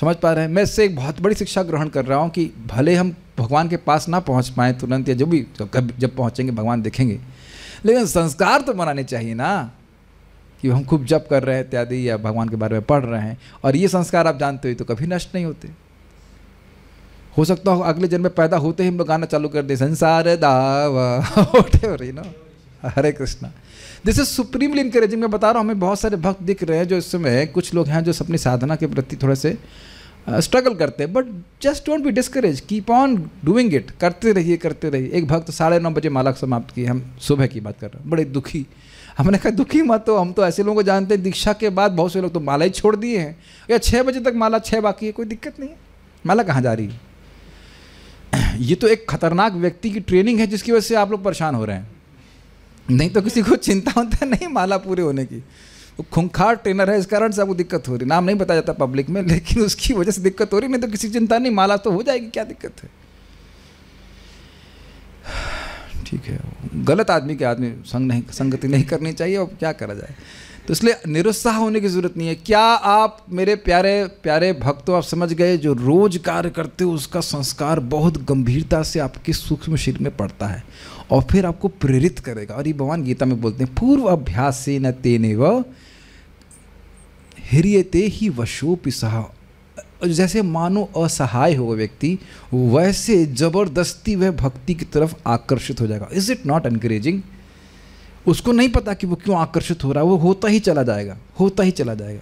[SPEAKER 1] समझ पा रहे हैं मैं इससे एक बहुत बड़ी शिक्षा ग्रहण कर रहा हूँ कि भले हम भगवान के पास ना पहुँच पाएँ तुरंत या जो भी जब जब पहुँचेंगे भगवान देखेंगे लेकिन संस्कार तो बनाने चाहिए ना कि हम खूब जप कर रहे हैं इत्यादि या भगवान के बारे में पढ़ रहे हैं और ये संस्कार आप जानते हो तो कभी नष्ट नहीं होते हो सकता हो अगले जन्म में पैदा होते ही हम लोग गाना चालू कर दे संसार दावा you know Hare Krishna this is supremely encouraging मैं बता रहा हूँ हमें बहुत सारे भक्त दिख रहे हैं जो इस समय कुछ लोग हैं जो अपनी साधना के प्रति थोड़े से स्ट्रगल करते हैं but just don't be discourage keep on doing it करते रहिए करते रहिए एक भक्त तो साढ़े नौ बजे माला समाप्त की हम सुबह की बात कर रहे हैं बड़े दुखी हमने कहा दुखी मत हो हम तो ऐसे लोगों को जानते हैं दीक्षा के बाद बहुत से लोग तो माला ही छोड़ दिए हैं या छः बजे तक माला छः बाकी है कोई दिक्कत नहीं है माला कहाँ जा रही है ये तो एक खतरनाक व्यक्ति की ट्रेनिंग है जिसकी वजह से आप लोग परेशान हो रहे हैं नहीं तो किसी को चिंता होता नहीं माला पूरे होने की वो तो खूंखार ट्रेनर है इस कारण से आपको दिक्कत हो रही नाम नहीं बताया जाता पब्लिक में लेकिन उसकी वजह से दिक्कत हो रही नहीं तो किसी चिंता नहीं माला तो हो जाएगी क्या दिक्कत है ठीक है गलत आदमी के आदमी संग नहीं संगति नहीं करनी चाहिए अब क्या करा जाए तो इसलिए निरुत्साह होने की ज़रूरत नहीं है क्या आप मेरे प्यारे प्यारे भक्तों आप समझ गए जो रोज कार्य करते हो उसका संस्कार बहुत गंभीरता से आपके सूक्ष्म शरीर में पड़ता है और फिर आपको प्रेरित करेगा और ये भगवान गीता में बोलते हैं पूर्व अभ्यास से न तेने व हिरियते ही वशो जैसे मानो असहाय हो व्यक्ति वैसे ज़बरदस्ती वह भक्ति की तरफ आकर्षित हो जाएगा इज़ इट नॉट एनकरेजिंग उसको नहीं पता कि वो क्यों आकर्षित हो रहा है वो होता ही चला जाएगा होता ही चला जाएगा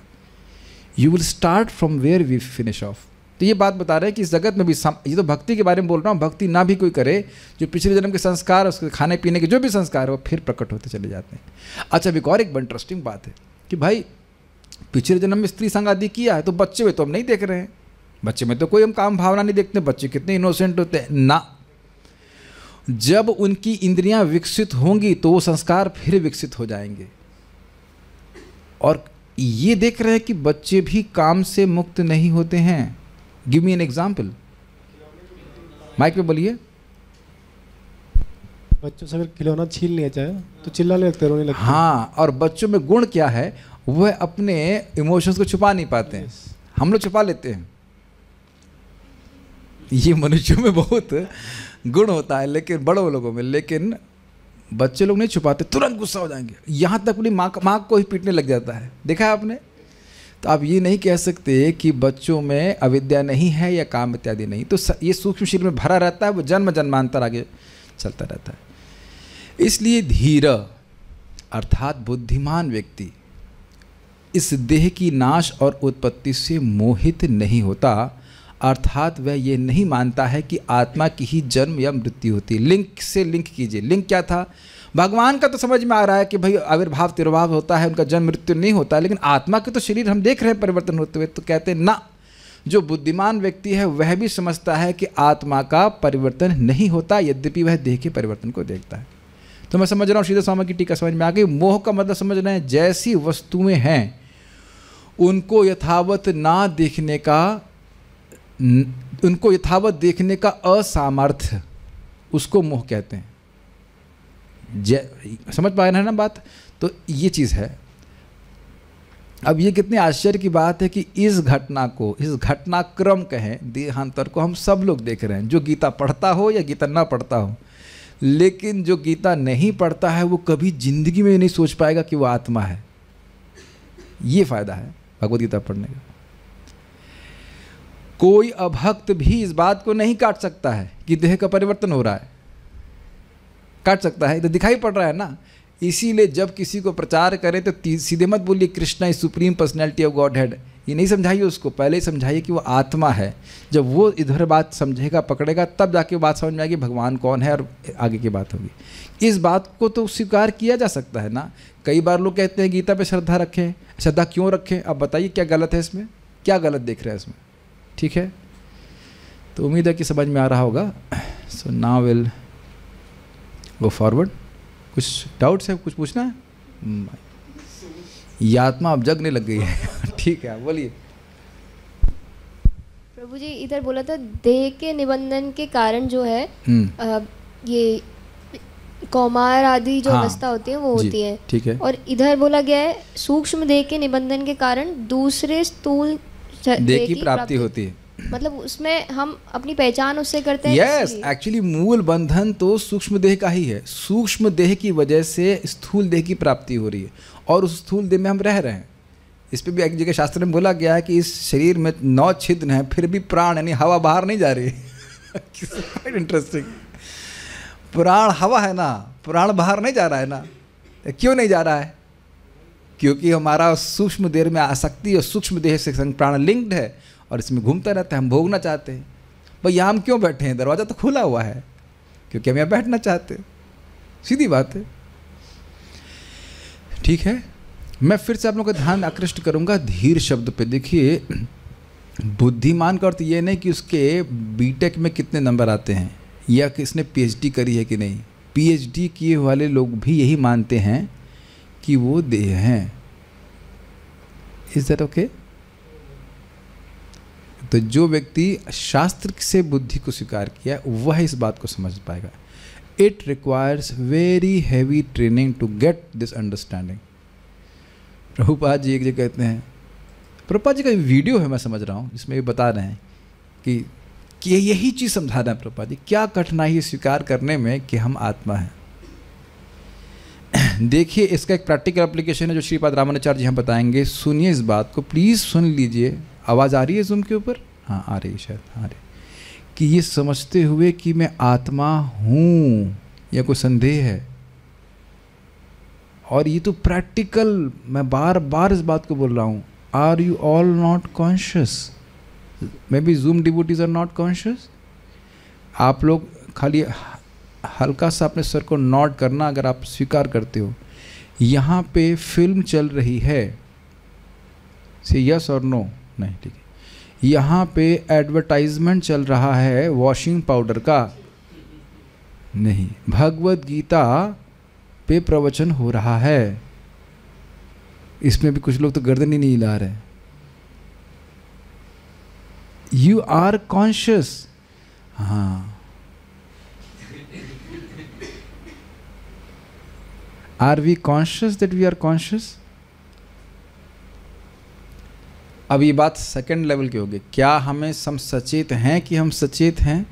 [SPEAKER 1] you will start from where we finish off तो ये बात बता रहे हैं कि इस जगत में भी सम ये तो भक्ति के बारे में बोल रहा हूँ भक्ति ना भी कोई करे जो पिछले जन्म के संस्कार उसके खाने पीने के जो भी संस्कार है वो फिर प्रकट होते चले जाते हैं अच्छा अभी और एक इंटरेस्टिंग बात है कि भाई पिछले जन्म में स्त्री संग आदि किया है तो बच्चे में तो हम नहीं देख रहे हैं बच्चे में तो कोई हम काम भावना नहीं देखते बच्चे कितने इनोसेंट होते हैं ना जब उनकी इंद्रियां विकसित होंगी तो वो संस्कार फिर विकसित हो जाएंगे और ये देख रहे हैं कि बच्चे भी काम से मुक्त नहीं होते हैं give me an example mike पे बोलिए बच्चों से अगर खिलौना छीन लिया जाए तो चिल्लाने लगते रोने लगते हाँ और बच्चों में गुण क्या है वह अपने इमोशंस को छुपा नहीं पाते हैं हम लोग छुपा लेते हैं ये मनुष्यों में बहुत गुण होता है लेकिन बड़ों लोगों में लेकिन बच्चे लोग नहीं छुपाते तुरंत गुस्सा हो जाएंगे यहाँ तक अपनी माँ माँ को ही पीटने लग जाता है देखा है आपने तो आप ये नहीं कह सकते कि बच्चों में अविद्या नहीं है या काम इत्यादि नहीं तो ये सूक्ष्म शरीर में भरा रहता है वो जन्म जन्मांतर आगे चलता रहता है इसलिए धीर अर्थात बुद्धिमान व्यक्ति इस देह की नाश और उत्पत्ति से मोहित नहीं होता अर्थात वह ये नहीं मानता है कि आत्मा की ही जन्म या मृत्यु होती है लिंक से लिंक कीजिए लिंक क्या था भगवान का तो समझ में आ रहा है कि भाई आविर्भाव तिरुभाव होता है उनका जन्म मृत्यु नहीं होता लेकिन आत्मा के तो शरीर हम देख रहे हैं परिवर्तन होते हुए तो कहते हैं ना जो बुद्धिमान व्यक्ति है वह भी समझता है कि आत्मा का परिवर्तन नहीं होता यद्यपि वह देह के परिवर्तन को देखता है तो मैं समझ रहा हूँ सीधा स्वामी की टीका समझ में आ गई मोह का मतलब समझ रहे हैं जैसी वस्तुएं हैं उनको यथावत ना देखने का उनको यथावत देखने का असामर्थ्य उसको मोह कहते हैं जय समझ पाए ना बात तो ये चीज़ है अब ये कितने आश्चर्य की बात है कि इस घटना को इस घटनाक्रम कहें देहांतर को हम सब लोग देख रहे हैं जो गीता पढ़ता हो या गीता ना पढ़ता हो लेकिन जो गीता नहीं पढ़ता है वो कभी ज़िंदगी में नहीं सोच पाएगा कि वो आत्मा है ये फ़ायदा है भगवदगीता गीता पढ़ने का कोई अभक्त भी इस बात को नहीं काट सकता है कि देह का परिवर्तन हो रहा है काट सकता है तो दिखाई पड़ रहा है ना इसीलिए जब किसी को प्रचार करें तो सीधे मत बोलिए Krishna is supreme personality of Godhead ये नहीं समझाइए उसको पहले ही समझाइए कि वो आत्मा है जब वो इधर बात समझेगा पकड़ेगा तब जाके बात समझ में आएगी भगवान कौन है और आगे की बात होगी इस बात को तो स्वीकार किया जा सकता है ना कई बार लोग कहते हैं गीता पे श्रद्धा रखें श्रद्धा क्यों रखें अब बताइए क्या गलत है इसमें क्या गलत देख रहे हैं इसमें ठीक है तो उम्मीद है कि समझ में आ रहा होगा so now will go forward कुछ डाउट्स है कुछ पूछना है hmm. ये आत्मा अब जगने लग गई है ठीक है बोलिए प्रभु जी इधर बोला था देह के निबंधन के कारण जो है आ, hmm. ये कौमार आदि जो हाँ। अवस्था हाँ, होती है वो होती है ठीक है और इधर बोला गया है सूक्ष्म देह के निबंधन के कारण दूसरे स्थूल देह की प्राप्ति होती है मतलब उसमें हम अपनी पहचान उससे करते हैं यस एक्चुअली मूल बंधन तो सूक्ष्म देह का ही है सूक्ष्म देह की वजह से स्थूल देह की प्राप्ति हो रही है और उस स्थूल देह में हम रह रहे हैं इस पर भी एक जगह शास्त्र में बोला गया है कि इस शरीर में नौ छिद्र हैं फिर भी प्राण यानी हवा बाहर नहीं जा रही इंटरेस्टिंग प्राण हवा है ना प्राण बाहर नहीं जा रहा है ना क्यों नहीं जा रहा है क्योंकि हमारा सूक्ष्म देह में आसक्ति और सूक्ष्म देह से संग प्राण लिंक्ड है और इसमें घूमता रहता है हम भोगना चाहते हैं भाई यहाँ हम क्यों बैठे हैं दरवाज़ा तो खुला हुआ है क्योंकि हम यहाँ बैठना चाहते हैं सीधी बात है ठीक है मैं फिर से आप लोगों का ध्यान आकृष्ट करूँगा धीर शब्द पे देखिए बुद्धिमान का अर्थ ये नहीं कि उसके बीटेक में कितने नंबर आते हैं या किसने पीएचडी करी है कि नहीं पीएचडी किए वाले लोग भी यही मानते हैं कि वो देह हैं इज दैट ओके तो जो व्यक्ति शास्त्र से बुद्धि को स्वीकार किया वह इस बात को समझ पाएगा it requires very heavy training to get this understanding Prabhupada ji एक जगह कहते हैं प्रभुपा जी का वीडियो है मैं समझ रहा हूँ जिसमें ये बता रहे हैं कि, कि यही चीज़ समझा रहे हैं प्रभुपा जी क्या कठिनाई स्वीकार करने में कि हम आत्मा हैं देखिए इसका एक प्रैक्टिकल एप्लीकेशन है जो श्रीपाद रामाचार्य जी हम बताएंगे सुनिए इस बात को प्लीज़ सुन लीजिए आवाज़ आ रही है जूम के ऊपर हाँ आ रही है शायद आ रही कि ये समझते हुए कि मैं आत्मा हूँ या कोई संदेह है और ये तो प्रैक्टिकल मैं बार बार इस बात को बोल रहा हूँ are you all not conscious maybe zoom devotees are not conscious आप लोग खाली हल्का सा अपने सर को नॉट करना अगर आप स्वीकार करते हो यहाँ पे फिल्म चल रही है से यस और नो नहीं ठीक है यहाँ पे एडवर्टाइजमेंट चल रहा है वॉशिंग पाउडर का नहीं भगवत गीता पे प्रवचन हो रहा है इसमें भी कुछ लोग तो गर्दन ही नहीं हिला रहे यू आर कॉन्शियस हाँ Are we conscious that we are conscious? अब ये बात सेकंड लेवल की होगी क्या हमें सम सचेत हैं कि हम सचेत हैं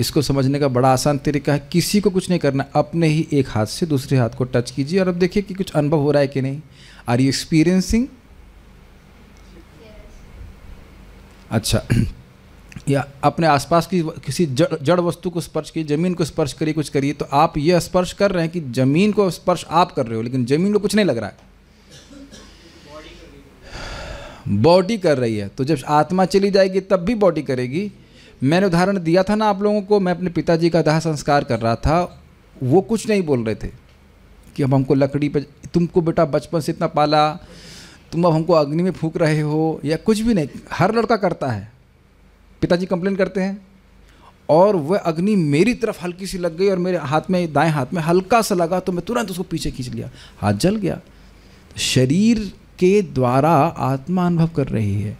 [SPEAKER 1] इसको समझने का बड़ा आसान तरीका है किसी को कुछ नहीं करना अपने ही एक हाथ से दूसरे हाथ को टच कीजिए और अब देखिए कि कुछ अनुभव हो रहा है कि नहीं आर यू एक्सपीरियंसिंग अच्छा या अपने आसपास की किसी जड़ जड़ वस्तु को स्पर्श की ज़मीन को स्पर्श करिए कुछ करिए तो आप ये स्पर्श कर रहे हैं कि ज़मीन को स्पर्श आप कर रहे हो लेकिन ज़मीन को कुछ नहीं लग रहा है बॉडी कर रही है तो जब आत्मा चली जाएगी तब भी बॉडी करेगी मैंने उदाहरण दिया था ना आप लोगों को मैं अपने पिताजी का दाह संस्कार कर रहा था वो कुछ नहीं बोल रहे थे कि अब हमको लकड़ी पर तुमको बेटा बचपन से इतना पाला तुम अब हमको अग्नि में फूक रहे हो या कुछ भी नहीं हर लड़का करता है पिताजी कंप्लेन करते हैं और वह अग्नि मेरी तरफ हल्की सी लग गई और मेरे हाथ में दाएं हाथ में हल्का सा लगा तो मैं तुरंत उसको पीछे खींच लिया हाथ जल गया शरीर के द्वारा आत्मा अनुभव कर रही है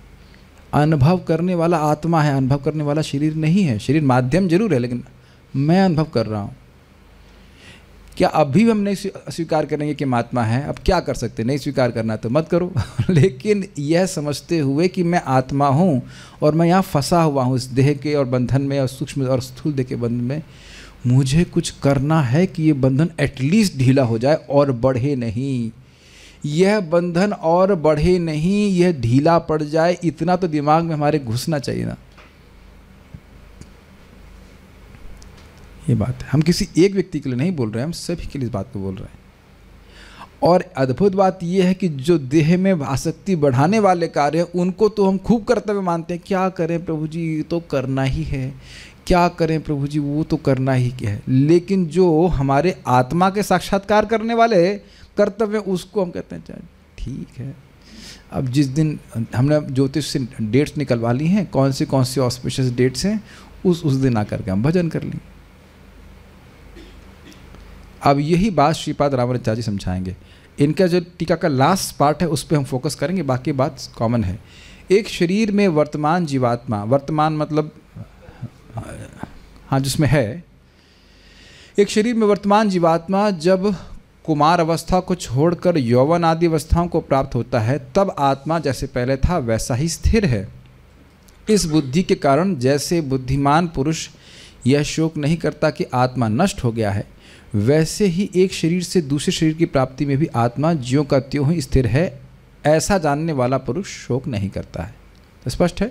[SPEAKER 1] अनुभव करने वाला आत्मा है अनुभव करने वाला शरीर नहीं है शरीर माध्यम जरूर है लेकिन मैं अनुभव कर रहा हूँ क्या अब भी हम नहीं स्वीकार करेंगे कि महात्मा है अब क्या कर सकते नहीं स्वीकार करना तो मत करो लेकिन यह समझते हुए कि मैं आत्मा हूँ और मैं यहाँ फंसा हुआ हूँ इस देह के और बंधन में और सूक्ष्म और स्थूल देह के बंधन में मुझे कुछ करना है कि ये बंधन एटलीस्ट ढीला हो जाए और बढ़े नहीं यह बंधन और बढ़े नहीं यह ढीला पड़ जाए इतना तो दिमाग में हमारे घुसना चाहिए ना ये बात है हम किसी एक व्यक्ति के लिए नहीं बोल रहे हैं हम सभी के लिए इस बात को बोल रहे हैं और अद्भुत बात यह है कि जो देह में आसक्ति बढ़ाने वाले कार्य हैं उनको तो हम खूब कर्तव्य मानते हैं क्या करें प्रभु जी ये तो करना ही है क्या करें प्रभु जी वो तो करना ही क्या है लेकिन जो हमारे आत्मा के साक्षात्कार करने वाले कर्तव्य उसको हम कहते हैं अच्छा, ठीक है अब जिस दिन हमने ज्योतिष से डेट्स निकलवा ली हैं कौन सी कौन सी ऑस्पिशियस डेट्स हैं उस उस दिन आकर के हम भजन कर लेंगे अब यही बात श्रीपाद रामाचार्य समझाएंगे इनका जो टीका का लास्ट पार्ट है उस पर हम फोकस करेंगे बाकी बात कॉमन है एक शरीर में वर्तमान जीवात्मा वर्तमान मतलब हाँ जिसमें है एक शरीर में वर्तमान जीवात्मा जब कुमार अवस्था को छोड़कर यौवन आदि अवस्थाओं को प्राप्त होता है तब आत्मा जैसे पहले था वैसा ही स्थिर है इस बुद्धि के कारण जैसे बुद्धिमान पुरुष यह शोक नहीं करता कि आत्मा नष्ट हो गया है वैसे ही एक शरीर से दूसरे शरीर की प्राप्ति में भी आत्मा ज्यो का त्यों ही स्थिर है ऐसा जानने वाला पुरुष शोक नहीं करता है तो स्पष्ट है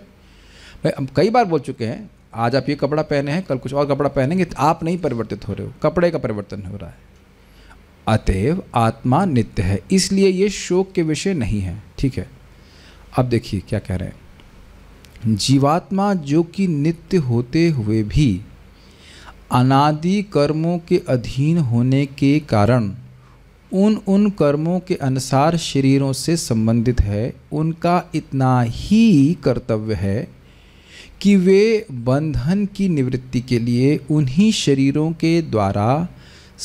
[SPEAKER 1] भाई हम कई बार बोल चुके हैं आज आप ये कपड़ा पहने हैं कल कुछ और कपड़ा पहनेंगे तो आप नहीं परिवर्तित हो रहे हो कपड़े का परिवर्तन हो रहा है अतएव आत्मा नित्य है इसलिए ये शोक के विषय नहीं है ठीक है अब देखिए क्या कह रहे हैं जीवात्मा जो कि नित्य होते हुए भी अनादि कर्मों के अधीन होने के कारण उन उन कर्मों के अनुसार शरीरों से संबंधित है उनका इतना ही कर्तव्य है कि वे बंधन की निवृत्ति के लिए उन्हीं शरीरों के द्वारा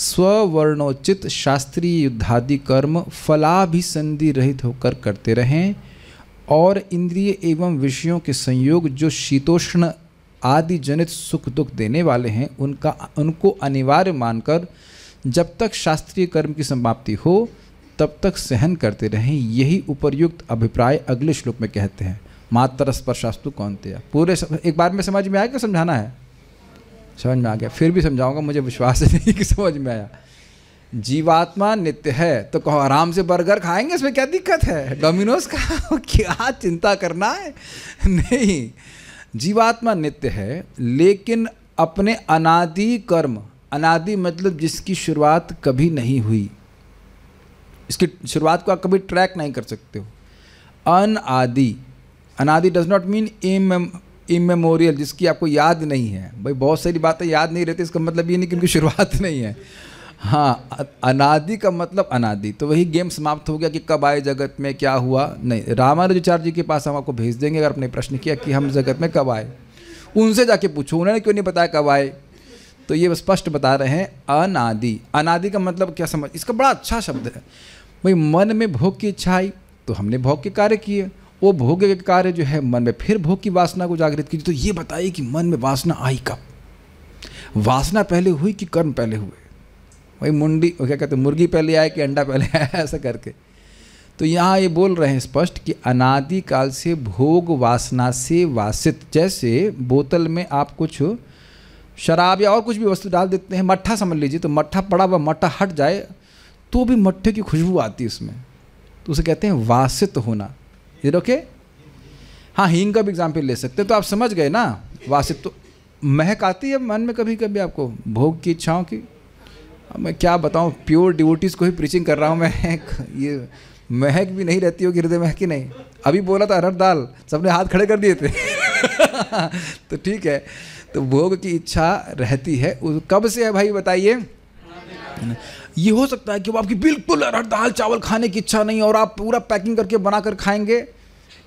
[SPEAKER 1] स्ववर्णोचित शास्त्रीय युद्धादि कर्म फलाभिसंधि रहित होकर करते रहें और इंद्रिय एवं विषयों के संयोग जो शीतोष्ण आदि जनित सुख दुख देने वाले हैं उनका उनको अनिवार्य मानकर जब तक शास्त्रीय कर्म की समाप्ति हो तब तक सहन करते रहें यही उपरयुक्त अभिप्राय अगले श्लोक में कहते हैं मात्र स्पर्शास्तु कौन तया पूरे एक बार में समझ में आया क्या समझाना है समझ में आ गया फिर भी समझाऊंगा मुझे विश्वास नहीं कि समझ में आया जीवात्मा नित्य है तो कहो आराम से बर्गर खाएंगे इसमें क्या दिक्कत है डोमिनोज का क्या चिंता करना है नहीं जीवात्मा नित्य है लेकिन अपने अनादि कर्म अनादि मतलब जिसकी शुरुआत कभी नहीं हुई इसकी शुरुआत को आप कभी ट्रैक नहीं कर सकते हो अन आदि अनादि डज नॉट मीन इम इमेमोरियल जिसकी आपको याद नहीं है भाई बहुत सारी बातें याद नहीं रहती इसका मतलब ये नहीं कि उनकी शुरुआत नहीं है हाँ अनादि का मतलब अनादि तो वही गेम समाप्त हो गया कि कब आए जगत में क्या हुआ नहीं रामानुजाचार्य जी के पास हम आपको भेज देंगे अगर आपने प्रश्न किया कि हम जगत में कब आए उनसे जाके पूछो उन्होंने क्यों नहीं बताया कब आए तो ये स्पष्ट बता रहे हैं अनादि अनादि का मतलब क्या समझ इसका बड़ा अच्छा शब्द है भाई मन में भोग की इच्छा आई तो हमने भोग के कार्य किए वो भोग के कार्य जो है मन में फिर भोग की वासना को जागृत कीजिए तो ये बताइए कि मन में वासना आई कब वासना पहले हुई कि कर्म पहले हुए वही मुंडी क्या कहते हैं मुर्गी पहले आए कि अंडा पहले आया ऐसा करके तो यहाँ ये बोल रहे हैं स्पष्ट कि अनादि काल से भोग वासना से वासित जैसे बोतल में आप कुछ शराब या और कुछ भी वस्तु डाल देते हैं मट्ठा समझ लीजिए तो मट्ठा पड़ा हुआ मट्ठा हट जाए तो भी मट्ठे की खुशबू आती है उसमें तो उसे कहते हैं वासित होना ये रोके हाँ हींग का भी एग्जाम्पल ले सकते हैं तो आप समझ गए ना वासित तो महक आती है मन में कभी कभी आपको भोग की इच्छाओं की मैं क्या बताऊँ प्योर डिवोटीज़ को ही प्रीचिंग कर रहा हूँ मैं ये महक भी नहीं रहती होगी हृदय महक की नहीं अभी बोला था अरहर दाल सबने हाथ खड़े कर दिए थे तो ठीक है तो भोग की इच्छा रहती है कब से है भाई बताइए ये हो सकता है कि वो आपकी बिल्कुल अरहर दाल चावल खाने की इच्छा नहीं और आप पूरा पैकिंग करके बना कर खाएंगे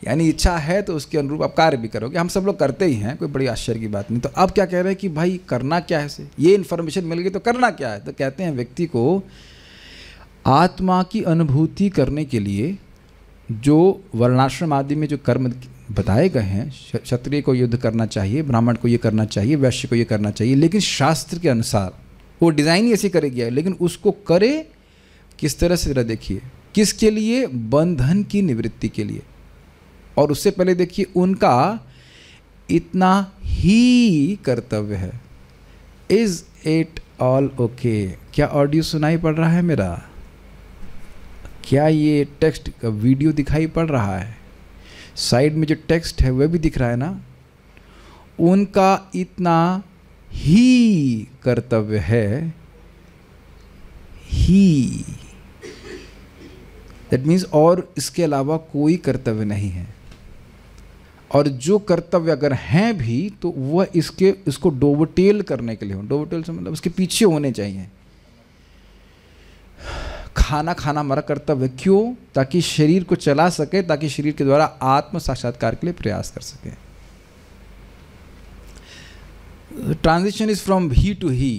[SPEAKER 1] यानी इच्छा है तो उसके अनुरूप आप कार्य भी करोगे हम सब लोग करते ही हैं कोई बड़ी आश्चर्य की बात नहीं तो अब क्या कह रहे हैं कि भाई करना क्या है से ये इन्फॉर्मेशन मिल गई तो करना क्या है तो कहते हैं व्यक्ति को आत्मा की अनुभूति करने के लिए जो वर्णाश्रम आदि में जो कर्म बताए गए हैं क्षत्रिय को युद्ध करना चाहिए ब्राह्मण को ये करना चाहिए वैश्य को ये करना चाहिए लेकिन शास्त्र के अनुसार वो डिज़ाइन ही ऐसे करे गया है लेकिन उसको करे किस तरह से जरा देखिए किसके लिए बंधन की निवृत्ति के लिए और उससे पहले देखिए उनका इतना ही कर्तव्य है इज इट ऑल ओके क्या ऑडियो सुनाई पड़ रहा है मेरा क्या ये टेक्स्ट का वीडियो दिखाई पड़ रहा है साइड में जो टेक्स्ट है वह भी दिख रहा है ना उनका इतना ही कर्तव्य है ही दैट मीन्स और इसके अलावा कोई कर्तव्य नहीं है और जो कर्तव्य अगर हैं भी तो वह इसके इसको डोबटेल करने के लिए हों डोबटेल से मतलब उसके पीछे होने चाहिए खाना खाना हमारा कर्तव्य क्यों ताकि शरीर को चला सके ताकि शरीर के द्वारा आत्म साक्षात्कार के लिए प्रयास कर सके transition is from he to he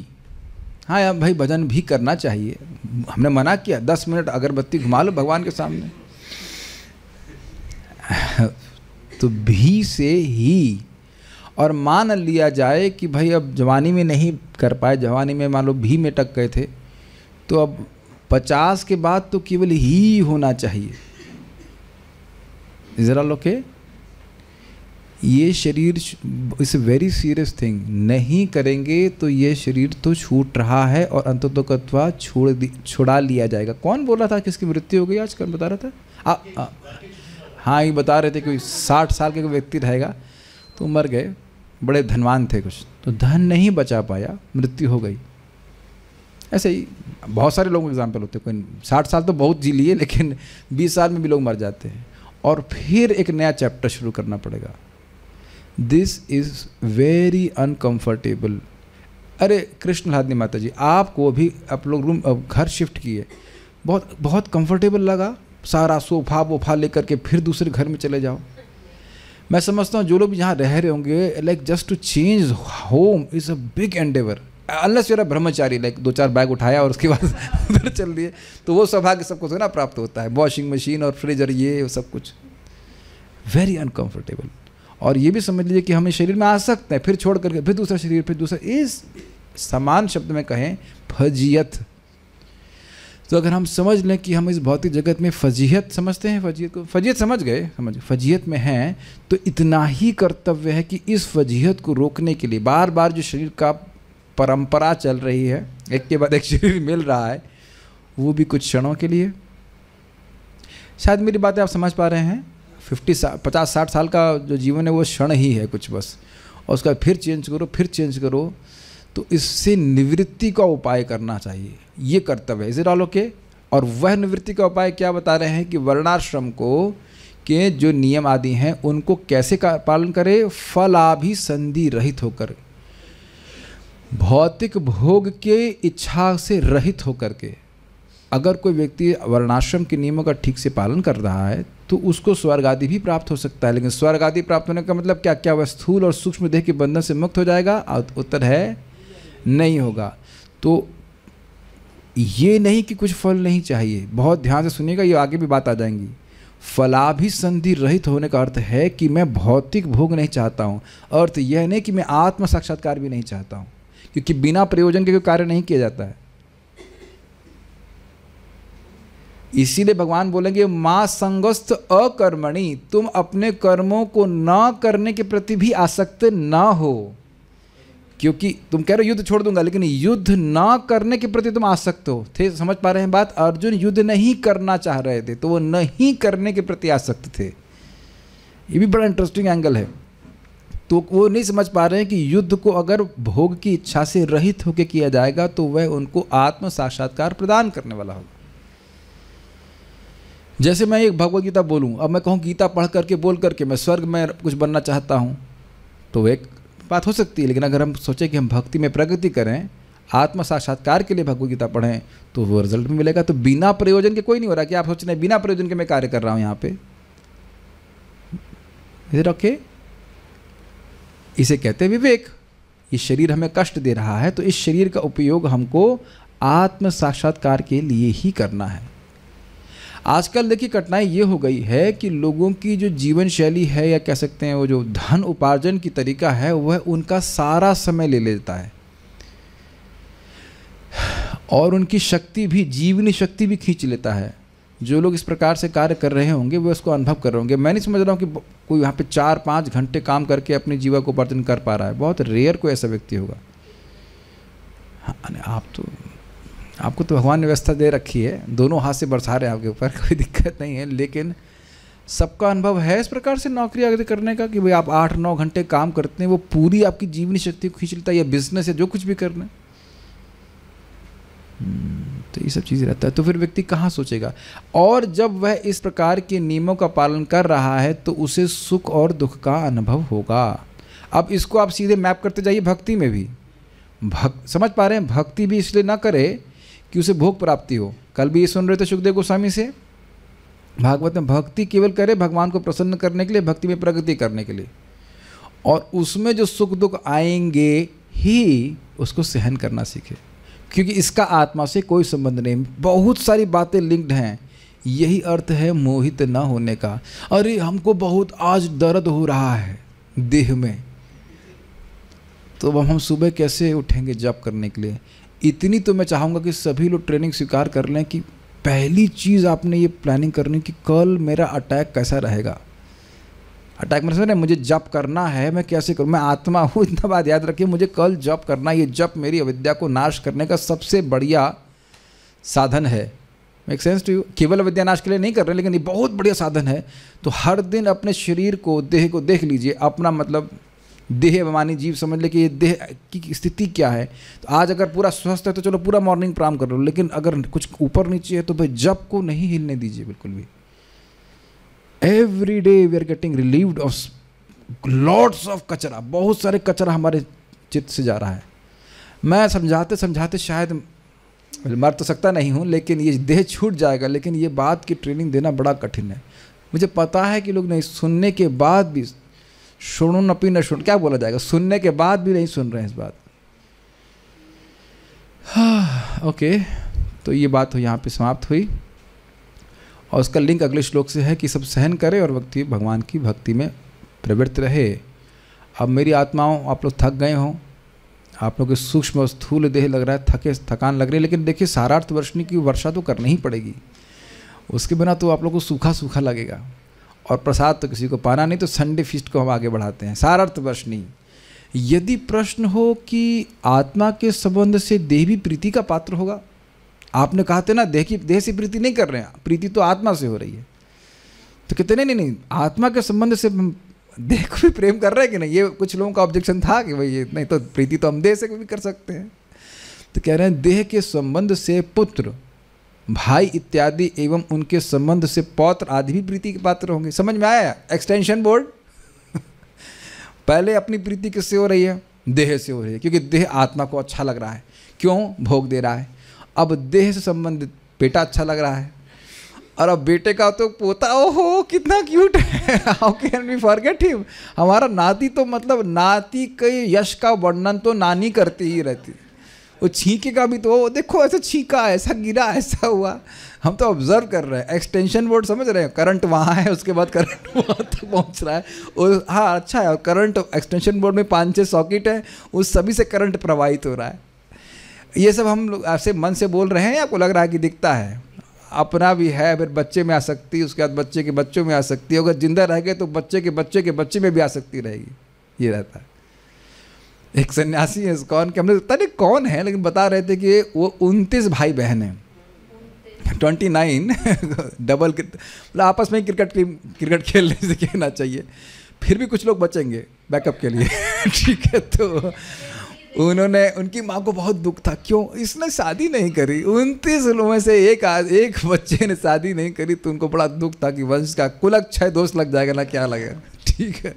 [SPEAKER 1] हाँ यार भाई भजन भी करना चाहिए हमने मना किया दस मिनट अगरबत्ती घुमा लो भगवान के सामने तो भी से ही और मान लिया जाए कि भाई अब जवानी में नहीं कर पाए जवानी में मान लो भी में टक गए थे तो अब पचास के बाद तो केवल ही होना चाहिए ज़रा लोके ये शरीर इस वेरी सीरियस थिंग नहीं करेंगे तो ये शरीर तो छूट रहा है और तो छोड़ छुड़ा लिया जाएगा कौन बोल रहा था किसकी मृत्यु हो गई आजकल बता रहा था आ, आ, हाँ ये बता रहे थे कि साठ साल के कोई व्यक्ति रहेगा तो मर गए बड़े धनवान थे कुछ तो धन नहीं बचा पाया मृत्यु हो गई ऐसे ही बहुत सारे लोग एग्जाम्पल होते हैं कोई साठ साल तो बहुत जी लिए लेकिन बीस साल में भी लोग मर जाते हैं और फिर एक नया चैप्टर शुरू करना पड़ेगा दिस इज़ वेरी अनकम्फर्टेबल अरे कृष्ण लादनी माता जी आपको भी आप लोग रूम घर शिफ्ट किए बहुत बहुत कंफर्टेबल लगा सारा सोफा वोफा लेकर के फिर दूसरे घर में चले जाओ मैं समझता हूँ जो लोग यहाँ रह रहे होंगे like just to change home is a big endeavour अल्लाह से ब्रह्मचारी लाइक दो चार बैग उठाया और उसके बाद उधर चल दिए तो वो सौभाग्य सब कुछ ना प्राप्त होता है वॉशिंग मशीन और फ्रिज और ये सब कुछ वेरी अनकम्फर्टेबल और ये भी समझ लीजिए कि हमें शरीर में आ सकते हैं फिर छोड़ करके फिर दूसरा शरीर फिर दूसरा इस समान शब्द में कहें फजियत तो अगर हम समझ लें कि हम इस भौतिक जगत में फजीहत समझते हैं फजीहत को फजीहत समझ गए समझ फजीहत में हैं तो इतना ही कर्तव्य है कि इस फजीहत को रोकने के लिए बार बार जो शरीर का परंपरा चल रही है एक के बाद एक शरीर मिल रहा है वो भी कुछ क्षणों के लिए शायद मेरी बातें आप समझ पा रहे हैं फिफ्टी सा पचास साठ साल का जो जीवन है वो क्षण ही है कुछ बस और उसका फिर चेंज करो फिर चेंज करो तो इससे निवृत्ति का उपाय करना चाहिए ये कर्तव्य है इसे डालो के और वह निवृत्ति का उपाय क्या बता रहे हैं कि वर्णाश्रम को के जो नियम आदि हैं उनको कैसे पालन करें फलाभि संधि रहित होकर भौतिक भोग के इच्छा से रहित होकर के अगर कोई व्यक्ति वर्णाश्रम के नियमों का ठीक से पालन कर रहा है तो उसको स्वर्ग आदि भी प्राप्त हो सकता है लेकिन स्वर्ग आदि प्राप्त होने का मतलब क्या क्या वह स्थूल और सूक्ष्म देह के बंधन से मुक्त हो जाएगा उत्तर है नहीं होगा तो ये नहीं कि कुछ फल नहीं चाहिए बहुत ध्यान से सुनिएगा ये आगे भी बात आ जाएंगी फलाभि संधि रहित होने का अर्थ है कि मैं भौतिक भोग नहीं चाहता हूँ अर्थ यह नहीं कि मैं आत्म साक्षात्कार भी नहीं चाहता हूँ क्योंकि बिना प्रयोजन के कोई कार्य नहीं किया जाता है इसीलिए भगवान बोलेंगे माँ संगस्त अकर्मणी तुम अपने कर्मों को न करने के प्रति भी आसक्त ना हो क्योंकि तुम कह रहे हो युद्ध छोड़ दूंगा लेकिन युद्ध ना करने के प्रति तुम आसक्त हो थे समझ पा रहे हैं बात अर्जुन युद्ध नहीं करना चाह रहे थे तो वो नहीं करने के प्रति आसक्त थे ये भी बड़ा इंटरेस्टिंग एंगल है तो वो नहीं समझ पा रहे हैं कि युद्ध को अगर भोग की इच्छा से रहित होकर किया जाएगा तो वह उनको आत्म साक्षात्कार प्रदान करने वाला होगा जैसे मैं एक भगवत गीता बोलूँ अब मैं कहूँ गीता पढ़ करके बोल करके मैं स्वर्ग में कुछ बनना चाहता हूँ तो एक बात हो सकती है लेकिन अगर हम सोचें कि हम भक्ति में प्रगति करें आत्म साक्षात्कार के लिए भगवत गीता पढ़ें तो वो रिजल्ट भी मिलेगा तो बिना प्रयोजन के कोई नहीं हो रहा कि आप सोच रहे बिना प्रयोजन के मैं कार्य कर रहा हूँ यहाँ पे रखे ओके इसे कहते हैं विवेक ये शरीर हमें कष्ट दे रहा है तो इस शरीर का उपयोग हमको आत्म साक्षात्कार के लिए ही करना है आजकल देखिए कठिनाई ये हो गई है कि लोगों की जो जीवन शैली है या कह सकते हैं वो जो धन उपार्जन की तरीका है वह उनका सारा समय ले लेता है और उनकी शक्ति भी जीवनी शक्ति भी खींच लेता है जो लोग इस प्रकार से कार्य कर रहे होंगे वे उसको अनुभव कर रहे होंगे मैं नहीं समझ रहा हूँ कि कोई यहाँ पे चार पाँच घंटे काम करके अपने जीवन को उपार्जन कर पा रहा है बहुत रेयर कोई ऐसा व्यक्ति होगा हाँ आप तो आपको तो भगवान ने व्यवस्था दे रखी है दोनों हाथ से बरसा रहे हैं आपके ऊपर कोई दिक्कत नहीं है लेकिन सबका अनुभव है इस प्रकार से नौकरी आगे करने का कि भाई आप आठ नौ घंटे काम करते हैं वो पूरी आपकी जीवनी शक्ति को खींच लेता है या बिजनेस है जो कुछ भी करना हम्म, तो ये सब चीज़ रहता है तो फिर व्यक्ति कहाँ सोचेगा और जब वह इस प्रकार के नियमों का पालन कर रहा है तो उसे सुख और दुख का अनुभव होगा अब इसको आप सीधे मैप करते जाइए भक्ति में भी भक्त समझ पा रहे हैं भक्ति भी इसलिए ना करे कि उसे भोग प्राप्ति हो कल भी ये सुन रहे थे सुखदेव गोस्वामी से भागवत में भक्ति केवल करे भगवान को प्रसन्न करने के लिए भक्ति में प्रगति करने के लिए और उसमें जो सुख दुख आएंगे ही उसको सहन करना सीखे क्योंकि इसका आत्मा से कोई संबंध नहीं बहुत सारी बातें लिंक्ड हैं यही अर्थ है मोहित न होने का अरे हमको बहुत आज दर्द हो रहा है देह में तो अब हम सुबह कैसे उठेंगे जप करने के लिए इतनी तो मैं चाहूँगा कि सभी लोग ट्रेनिंग स्वीकार कर लें कि पहली चीज़ आपने ये प्लानिंग करनी कि कल मेरा अटैक कैसा रहेगा अटैक मतलब ना मुझे जप करना है मैं कैसे करूँ मैं आत्मा हूँ इतना बात याद रखिए मुझे कल जप करना ये जप मेरी अविद्या को नाश करने का सबसे बढ़िया साधन है मेक सेंस टू यू केवल अविद्या नाश के लिए नहीं कर रहे लेकिन ये बहुत बढ़िया साधन है तो हर दिन अपने शरीर को देह को देख लीजिए अपना मतलब देह अभिमानी जीव समझ ले कि ये देह की स्थिति क्या है तो आज अगर पूरा स्वस्थ है तो चलो पूरा मॉर्निंग प्राम कर लो लेकिन अगर कुछ ऊपर नीचे है तो भाई जब को नहीं हिलने दीजिए बिल्कुल भी every day we are getting relieved of lots of कचरा बहुत सारे कचरा हमारे चित्त से जा रहा है मैं समझाते समझाते शायद मर तो सकता नहीं हूँ लेकिन ये देह छूट जाएगा लेकिन ये बात की ट्रेनिंग देना बड़ा कठिन है मुझे पता है कि लोग नहीं सुनने के बाद भी सुनो पी न सुन क्या बोला जाएगा सुनने के बाद भी नहीं सुन रहे हैं इस बात हाँ ओके तो ये बात हो तो यहाँ पे समाप्त हुई और उसका लिंक अगले श्लोक से है कि सब सहन करें और व्यक्ति भगवान की भक्ति में प्रवृत्त रहे अब मेरी आत्माओं आप लोग थक गए हों आप लोग के सूक्ष्म और स्थूल देह लग रहा है थके थकान लग रही है लेकिन देखिए सारार्थ वर्षनी की वर्षा तो करनी ही पड़ेगी उसके बिना तो आप लोग को सूखा सूखा लगेगा और प्रसाद तो किसी को पाना नहीं तो संडे फीस्ट को हम आगे बढ़ाते हैं सारार्थ वर्ष नहीं यदि प्रश्न हो कि आत्मा के संबंध से देह भी प्रीति का पात्र होगा आपने कहा था ना देह की देह से प्रीति नहीं कर रहे हैं प्रीति तो आत्मा से हो रही है तो कहते नहीं, नहीं नहीं आत्मा के संबंध से देह को भी प्रेम कर रहे हैं कि नहीं ये कुछ लोगों का ऑब्जेक्शन था कि भाई ये नहीं तो प्रीति तो हम देह से भी कर सकते हैं तो कह रहे हैं देह के संबंध से पुत्र भाई इत्यादि एवं उनके संबंध से पौत्र आदि भी प्रीति के पात्र होंगे समझ में आया एक्सटेंशन बोर्ड पहले अपनी प्रीति किससे हो रही है देह से हो रही है क्योंकि देह आत्मा को अच्छा लग रहा है क्यों भोग दे रहा है अब देह से संबंधित बेटा अच्छा लग रहा है और अब बेटे का तो पोता ओहो कितना क्यूट है how can for forget him हमारा नाती तो मतलब नाती के यश का वर्णन तो नानी करती ही रहती वो छींके का भी तो देखो ऐसा छींका ऐसा गिरा ऐसा हुआ हम तो ऑब्जर्व कर रहे हैं एक्सटेंशन बोर्ड समझ रहे हैं करंट वहाँ है उसके बाद करंट वहाँ तक तो पहुँच रहा है और हाँ अच्छा है और करंट एक्सटेंशन बोर्ड में पाँच छः सॉकेट है उस सभी से करंट प्रवाहित हो रहा है ये सब हम लोग ऐसे मन से बोल रहे हैं आपको लग रहा है कि दिखता है अपना भी है फिर बच्चे में आ सकती उसके बाद बच्चे के बच्चों में आ सकती है अगर जिंदा रह गए तो बच्चे के बच्चे के बच्चे में भी आ सकती रहेगी ये रहता है एक सन्यासी है कौन के हमने तो पता नहीं कौन है लेकिन बता रहे थे कि वो उनतीस भाई बहन हैं ट्वेंटी नाइन डबल मतलब आपस में क्रिकेट टीम क्रिकेट खेलने से कहना चाहिए फिर भी कुछ लोग बचेंगे बैकअप के लिए ठीक है तो उन्होंने उनकी माँ को बहुत दुख था क्यों इसने शादी नहीं करी उनतीस लोगों में से एक आज एक बच्चे ने शादी नहीं करी तो उनको बड़ा दुख था कि वंश का कुल अक्षय दोस्त लग जाएगा ना क्या लगेगा ठीक है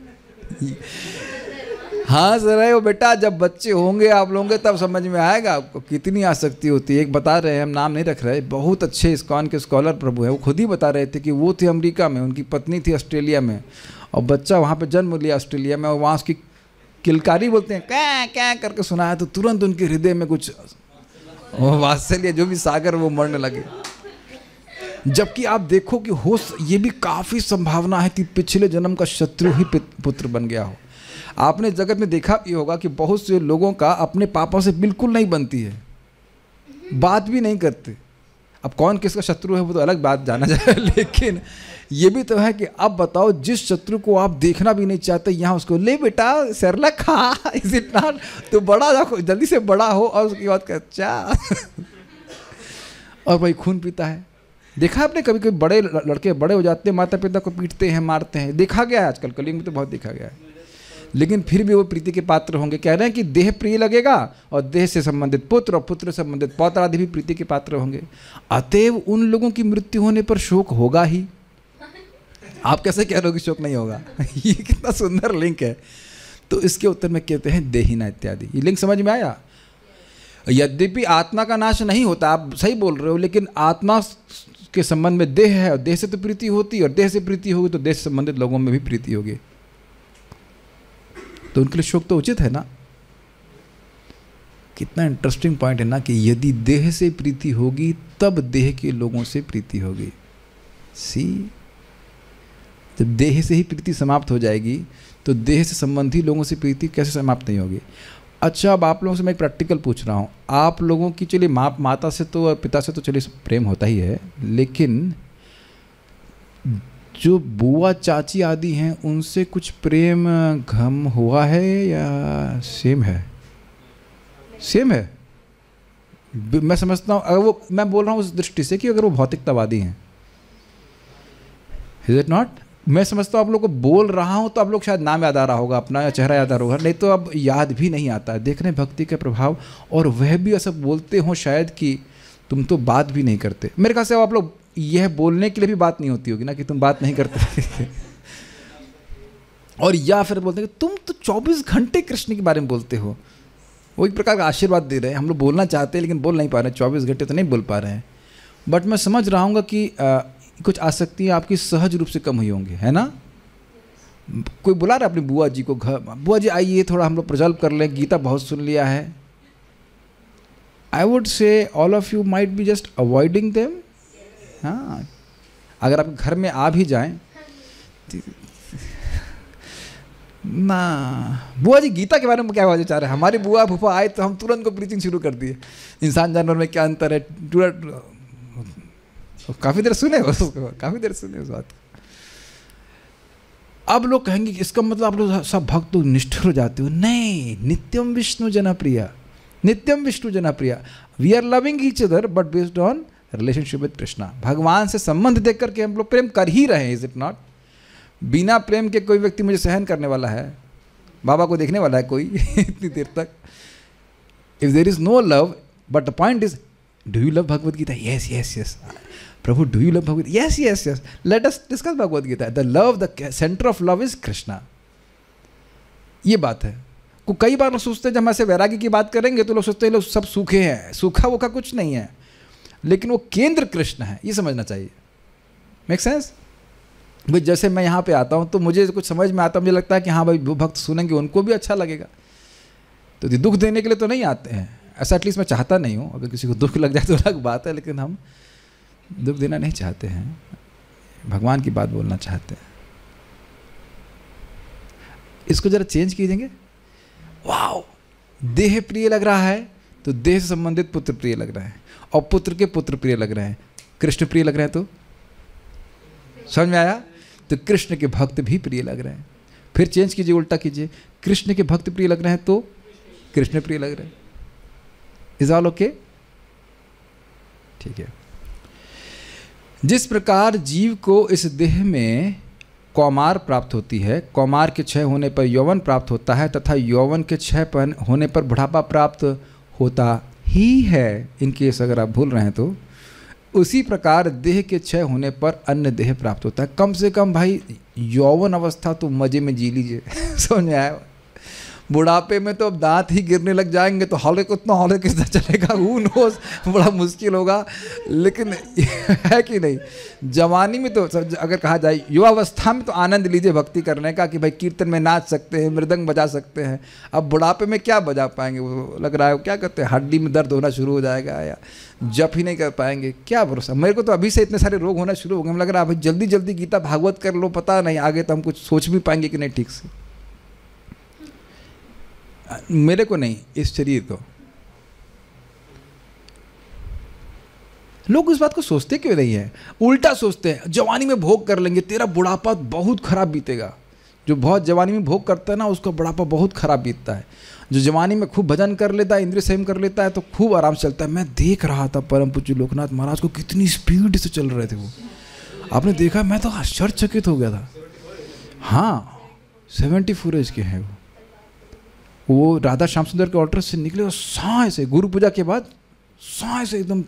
[SPEAKER 1] हाँ सर रहे हो बेटा जब बच्चे होंगे आप लोगों तब समझ में आएगा आपको कितनी आसक्ति होती है एक बता रहे हैं हम नाम नहीं रख रहे बहुत अच्छे इस्कॉन के स्कॉलर प्रभु हैं वो खुद ही बता रहे थे कि वो थे अमेरिका में उनकी पत्नी थी ऑस्ट्रेलिया में और बच्चा वहाँ पर जन्म लिया ऑस्ट्रेलिया में और वहाँ उसकी किलकारी बोलते हैं क्या क्या करके सुनाया तो तुरंत उनके हृदय में कुछ
[SPEAKER 2] वात्सल्य
[SPEAKER 1] जो भी सागर वो मरने लगे जबकि आप देखो कि होश ये भी काफ़ी संभावना है कि पिछले जन्म का शत्रु ही पुत्र बन गया हो आपने जगत में देखा भी होगा कि बहुत से लोगों का अपने पापों से बिल्कुल नहीं बनती है बात भी नहीं करते अब कौन किसका शत्रु है वो तो अलग बात जाना जाए लेकिन ये भी तो है कि अब बताओ जिस शत्रु को आप देखना भी नहीं चाहते यहाँ उसको ले बेटा सरला खा इज इट नॉट तो बड़ा जल्दी से बड़ा हो और उसकी बात कर चा अच्छा। और भाई खून पीता है देखा आपने कभी कभी बड़े लड़के बड़े हो जाते हैं माता पिता को पीटते हैं मारते हैं देखा गया है आजकल कलिंग में तो बहुत देखा गया है लेकिन फिर भी वो प्रीति के पात्र होंगे कह रहे हैं कि देह प्रिय लगेगा और देह से संबंधित पुत्र और पुत्र संबंधित पौत्र आदि भी प्रीति के पात्र होंगे अतएव उन लोगों की मृत्यु होने पर शोक होगा ही आप कैसे कह रहे हो कि शोक नहीं होगा ये कितना सुंदर लिंक है तो इसके उत्तर में कहते हैं देहिना इत्यादि ये लिंक समझ में आया यद्यपि आत्मा का नाश नहीं होता आप सही बोल रहे हो लेकिन आत्मा के संबंध में देह है और देह से तो प्रीति होती और देह से प्रीति होगी तो देह से संबंधित लोगों में भी प्रीति होगी तो उनके लिए शोक तो उचित है ना कितना इंटरेस्टिंग पॉइंट है ना कि यदि देह से प्रीति होगी तब देह के लोगों से प्रीति होगी सी जब देह से ही प्रीति समाप्त हो जाएगी तो देह से संबंधी लोगों से प्रीति कैसे समाप्त नहीं होगी अच्छा अब आप लोगों से मैं एक प्रैक्टिकल पूछ रहा हूँ आप लोगों की चलिए माँ माता से तो और पिता से तो चलिए प्रेम होता ही है लेकिन जो बुआ चाची आदि हैं उनसे कुछ प्रेम घम हुआ है या सेम है सेम है मैं समझता हूँ अगर वो मैं बोल रहा हूँ उस दृष्टि से कि अगर वो भौतिकतावादी हैं इज इट नॉट मैं समझता हूँ आप लोग को बोल रहा हूँ तो आप लोग शायद नाम याद आ रहा होगा अपना या चेहरा याद आ रहा होगा नहीं तो अब याद भी नहीं आता है देख रहे हैं भक्ति के प्रभाव और वह भी ऐसा बोलते हों शायद कि तुम तो बात भी नहीं करते मेरे ख्याल से आप लोग यह बोलने के लिए भी बात नहीं होती होगी ना कि तुम बात नहीं करते और या फिर बोलते हैं कि तुम तो 24 घंटे कृष्ण के बारे में बोलते हो वो एक प्रकार का आशीर्वाद दे रहे हैं हम लोग बोलना चाहते हैं लेकिन बोल नहीं पा रहे हैं चौबीस घंटे तो नहीं बोल पा रहे हैं बट मैं समझ रहा हूँ कि आ, कुछ आसक्तियाँ आपकी सहज रूप से कम हुई होंगी है ना कोई बुला रहा है अपनी बुआ जी को घर बुआ जी आइए थोड़ा हम लोग प्रजल्प कर लें गीता बहुत सुन लिया है I would say all of you might be just avoiding them हाँ अगर आप घर में आ भी जाएं ना बुआ जी गीता के बारे में क्या बोलना चाह रहे हैं हमारी बुआ फूफा आए तो हम तुरंत को ब्रीचिंग शुरू कर दिए इंसान जानवर में क्या अंतर है तो काफ़ी देर सुने काफ़ी देर सुने उस बात अब लोग कहेंगे कि इसका मतलब आप लोग सब भक्त निष्ठुर हो जाते हो नहीं नित्यम विष्णु जनप्रिया नित्यम विष्णु जनप्रिया we are loving each other but based on relationship with Krishna भगवान से संबंध देख करके हम लोग प्रेम कर ही रहे हैं इज इट नॉट बिना प्रेम के कोई व्यक्ति मुझे सहन करने वाला है बाबा को देखने वाला है कोई इतनी देर तक if there is no love but the point is do you love Bhagavad Gita Gita yes yes yes प्रभु do you love Bhagavad yes yes yes let us discuss Bhagavad Gita Gita the love the centre of love is Krishna ये बात है को कई बार लोग सोचते हैं जब हम ऐसे वैरागी की बात करेंगे तो लोग सोचते हैं लोग सब सूखे हैं सूखा वूखा कुछ नहीं है लेकिन वो केंद्र कृष्ण है ये समझना चाहिए मेक सेंस भाई जैसे मैं यहाँ पे आता हूँ तो मुझे कुछ समझ में आता मुझे लगता है कि हाँ भाई वो भक्त सुनेंगे उनको भी अच्छा लगेगा तो दुख देने के लिए तो नहीं आते हैं ऐसा एटलीस्ट मैं चाहता नहीं हूँ अगर किसी को दुख लग जाए तो अलग बात है लेकिन हम दुख देना नहीं चाहते हैं भगवान की बात बोलना चाहते हैं इसको ज़रा चेंज कीजिएंगे वाह देह प्रिय लग रहा है तो देह से संबंधित पुत्र प्रिय लग रहा है और पुत्र के पुत्र प्रिय लग रहे हैं कृष्ण प्रिय लग रहे हैं तो समझ में आया तो कृष्ण के भक्त भी प्रिय लग रहे हैं फिर चेंज कीजिए उल्टा कीजिए कृष्ण के भक्त प्रिय लग रहे हैं तो कृष्ण प्रिय लग रहे हैं इज ऑल ओके ठीक है जिस प्रकार जीव को इस देह में कौमार प्राप्त होती है कौमार के क्षय होने पर यौवन प्राप्त होता है तथा यौवन के क्षय होने पर बुढ़ापा प्राप्त होता ही है इनकेस अगर आप भूल रहे हैं तो उसी प्रकार देह के क्षय होने पर अन्य देह प्राप्त होता है कम से कम भाई यौवन अवस्था तो मज़े में जी लीजिए समझ आया बुढ़ापे में तो अब दांत ही गिरने लग जाएंगे तो हौले उतना हौले किस चलेगा वो नोस बड़ा मुश्किल होगा लेकिन है कि नहीं जवानी में तो सब अगर कहा जाए युवावस्था में तो आनंद लीजिए भक्ति करने का कि भाई कीर्तन में नाच सकते हैं मृदंग बजा सकते हैं अब बुढ़ापे में क्या बजा पाएंगे वो लग रहा है क्या करते हैं हड्डी में दर्द होना शुरू हो जाएगा या जप ही नहीं कर पाएंगे क्या भरोसा मेरे को तो अभी से इतने सारे रोग होना शुरू हो गए लग रहा है भाई जल्दी जल्दी गीता भागवत कर लो पता नहीं आगे तो हम कुछ सोच भी पाएंगे कि नहीं ठीक से मेरे को नहीं इस शरीर को लोग इस बात को सोचते क्यों नहीं है उल्टा सोचते हैं जवानी में भोग कर लेंगे तेरा बुढ़ापा बहुत खराब बीतेगा जो बहुत जवानी में भोग करता है ना उसका बुढ़ापा बहुत खराब बीतता है जो जवानी में खूब भजन कर लेता है इंद्रिय संयम कर लेता है तो खूब आराम से चलता है मैं देख रहा था परम पूज्य लोकनाथ महाराज को कितनी स्पीड से चल रहे थे वो आपने देखा मैं तो आश्चर्यचकित हो गया था हाँ सेवेंटी फोर एज के हैं वो वो राधा श्याम सुंदर के ऑल्टर से निकले और साँ से गुरु पूजा के बाद साँ से एकदम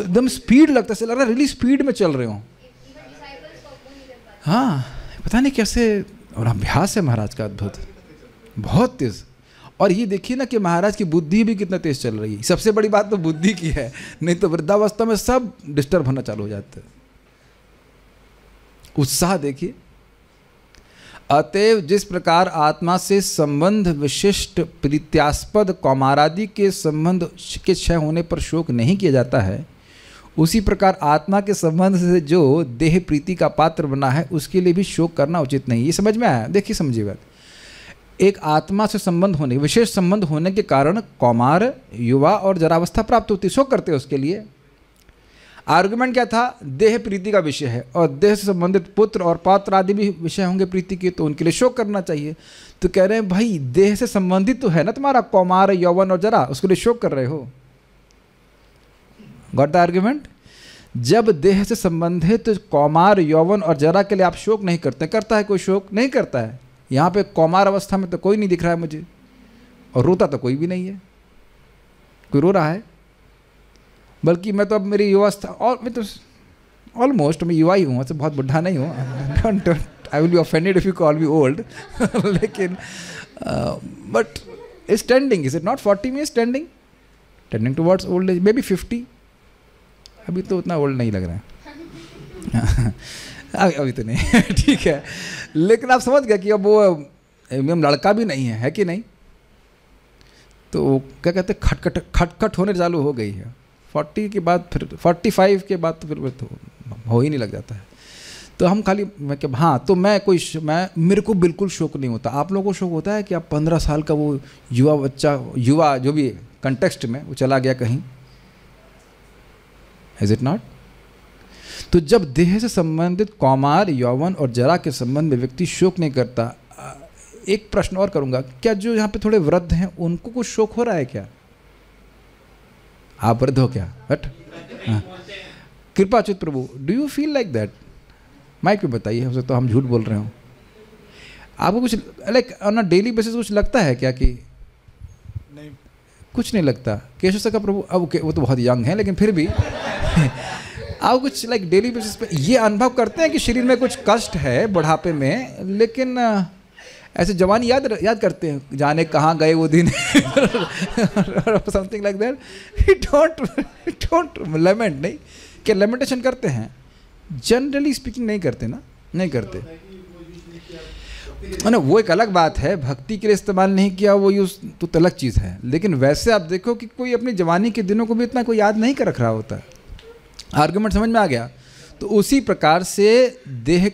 [SPEAKER 1] एकदम स्पीड लगता है लग रहा है रियली स्पीड में चल रहे हो हाँ पता नहीं कैसे और अभ्यास है महाराज का अद्भुत बहुत तेज और ये देखिए ना कि महाराज की बुद्धि भी कितना तेज चल रही है सबसे बड़ी बात तो बुद्धि की है नहीं तो वृद्धावस्था में सब डिस्टर्ब होना चालू हो जाते उत्साह देखिए अतएव जिस प्रकार आत्मा से संबंध विशिष्ट प्रीत्यास्पद कौमारादि के संबंध के क्षय होने पर शोक नहीं किया जाता है उसी प्रकार आत्मा के संबंध से जो देह प्रीति का पात्र बना है उसके लिए भी शोक करना उचित नहीं ये समझ में आया देखिए समझिए बात एक आत्मा से संबंध होने विशेष संबंध होने के कारण कौमार युवा और जरावस्था प्राप्त होती शोक करते हैं उसके लिए आर्गुमेंट क्या था देह प्रीति का विषय है और देह से संबंधित पुत्र और पात्र आदि भी विषय होंगे प्रीति के तो उनके लिए शोक करना चाहिए तो कह रहे हैं भाई देह से संबंधित तो है ना तुम्हारा कौमार यौवन और जरा उसके लिए शोक कर रहे हो गॉट द आर्ग्यूमेंट जब देह से संबंधित तो कौमार यौवन और जरा के लिए आप शोक नहीं करते करता है कोई शोक नहीं करता है यहाँ पे कौमार अवस्था में तो कोई नहीं दिख रहा है मुझे और रोता तो कोई भी नहीं है कोई रो रहा है बल्कि मैं तो अब मेरी युवावस्था और मैं तो ऑलमोस्ट मैं युवा ही हूँ मतलब बहुत बुढ़ा नहीं हूँ I will be offended if you call be old लेकिन but standing is it not forty में standing tending towards old age may be fifty अभी तो उतना ओल्ड नहीं लग रहा है अभी अभी तो नहीं ठीक है लेकिन आप समझ गए कि अब वो एकदम लड़का भी नहीं है है कि नहीं तो क्या कहते खटखट खटखट होने चालू हो गई है फोर्टी के बाद फिर फोर्टी फाइव के बाद तो फिर तो हो ही नहीं लग जाता है तो हम खाली मैं क्या हाँ तो मैं कोई मैं मेरे को बिल्कुल शौक नहीं होता आप लोगों को शौक होता है कि आप पंद्रह साल का वो युवा बच्चा युवा जो भी कंटेक्स्ट में वो चला गया कहीं इज इट नॉट तो जब देह से संबंधित कौमार यौवन और जरा के संबंध में व्यक्ति शोक नहीं करता एक प्रश्न और करूंगा क्या जो यहाँ पे थोड़े वृद्ध हैं उनको कुछ शोक हो रहा है क्या आप वृद्ध हो क्या बट हाँ। कृपाचुत प्रभु do you feel like that mic भी बताइए हमसे तो हम झूठ बोल रहे हो आपको कुछ like on a daily basis कुछ लगता है क्या कि नहीं कुछ नहीं लगता केशव सका प्रभु अब वो तो बहुत यंग है लेकिन फिर भी आप कुछ लाइक डेली बेसिस पे ये अनुभव करते हैं कि शरीर में कुछ कष्ट है बुढ़ापे में लेकिन ऐसे जवान याद याद करते हैं जाने कहाँ गए वो दिन something like that don't don't lament नहीं क्या लेमेंटेशन करते हैं जनरली स्पीकिंग नहीं करते ना नहीं करते ना वो एक अलग बात है भक्ति के लिए इस्तेमाल नहीं किया वो यूज़ तो अलग चीज़ है लेकिन वैसे आप देखो कि कोई अपनी जवानी के दिनों को भी इतना कोई याद नहीं कर रख रहा होता आर्ग्यूमेंट समझ में आ गया तो उसी प्रकार से देह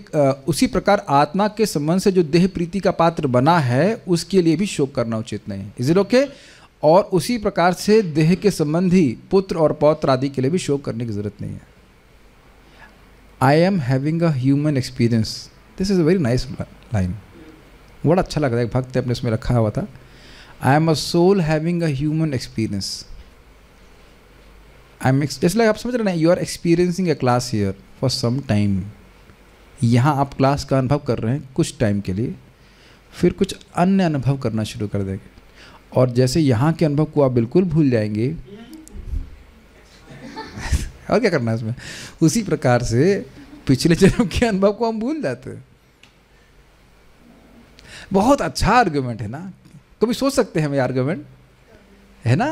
[SPEAKER 1] उसी प्रकार आत्मा के संबंध से जो देह प्रीति का पात्र बना है उसके लिए भी शोक करना उचित नहीं इज इट ओके और उसी प्रकार से देह के संबंधी पुत्र और पौत्र आदि के लिए भी शोक करने की जरूरत नहीं है I am having a human experience this is a very nice line बड़ा अच्छा लग रहा है भक्त अपने इसमें रखा हुआ था I am a soul having a human experience I am जैसे आप समझ रहे हैं you are experiencing a class year for some time यहाँ आप क्लास का अनुभव कर रहे हैं कुछ टाइम के लिए फिर कुछ अन्य अनुभव करना शुरू कर देंगे और जैसे यहाँ के अनुभव को आप बिल्कुल भूल जाएंगे और क्या करना है इसमें उसी प्रकार से पिछले जन्म के अनुभव को हम भूल जाते हैं बहुत अच्छा आर्ग्यूमेंट है ना कभी सोच सकते हैं हम ये आर्ग्यूमेंट है ना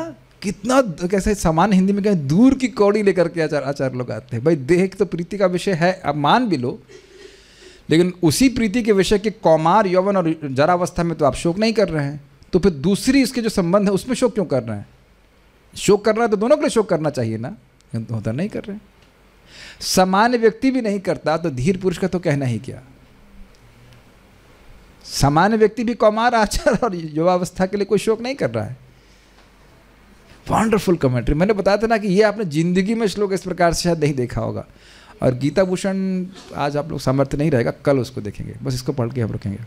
[SPEAKER 1] कितना कैसे समान हिंदी में कहें दूर की कौड़ी लेकर के आचार आचार लोग आते हैं भाई देह तो प्रीति का विषय है आप मान भी लो लेकिन उसी प्रीति के विषय के कौमार यौवन और जरावस्था में तो आप शोक नहीं कर रहे हैं तो फिर दूसरी इसके जो संबंध है उसमें शोक क्यों कर रहे हैं शोक करना है तो दोनों के लिए शोक करना चाहिए ना तो होता नहीं कर रहे सामान्य व्यक्ति भी नहीं करता तो धीर पुरुष का तो कहना ही क्या सामान्य व्यक्ति भी कौमार आचार और युवावस्था के लिए कोई शोक नहीं कर रहा है वंडरफुल कमेंट्री मैंने बताया था ना कि ये आपने ज़िंदगी में श्लोक इस प्रकार से शायद नहीं देखा होगा और गीता भूषण आज आप लोग समर्थ नहीं रहेगा कल उसको देखेंगे बस इसको पढ़ के हम रखेंगे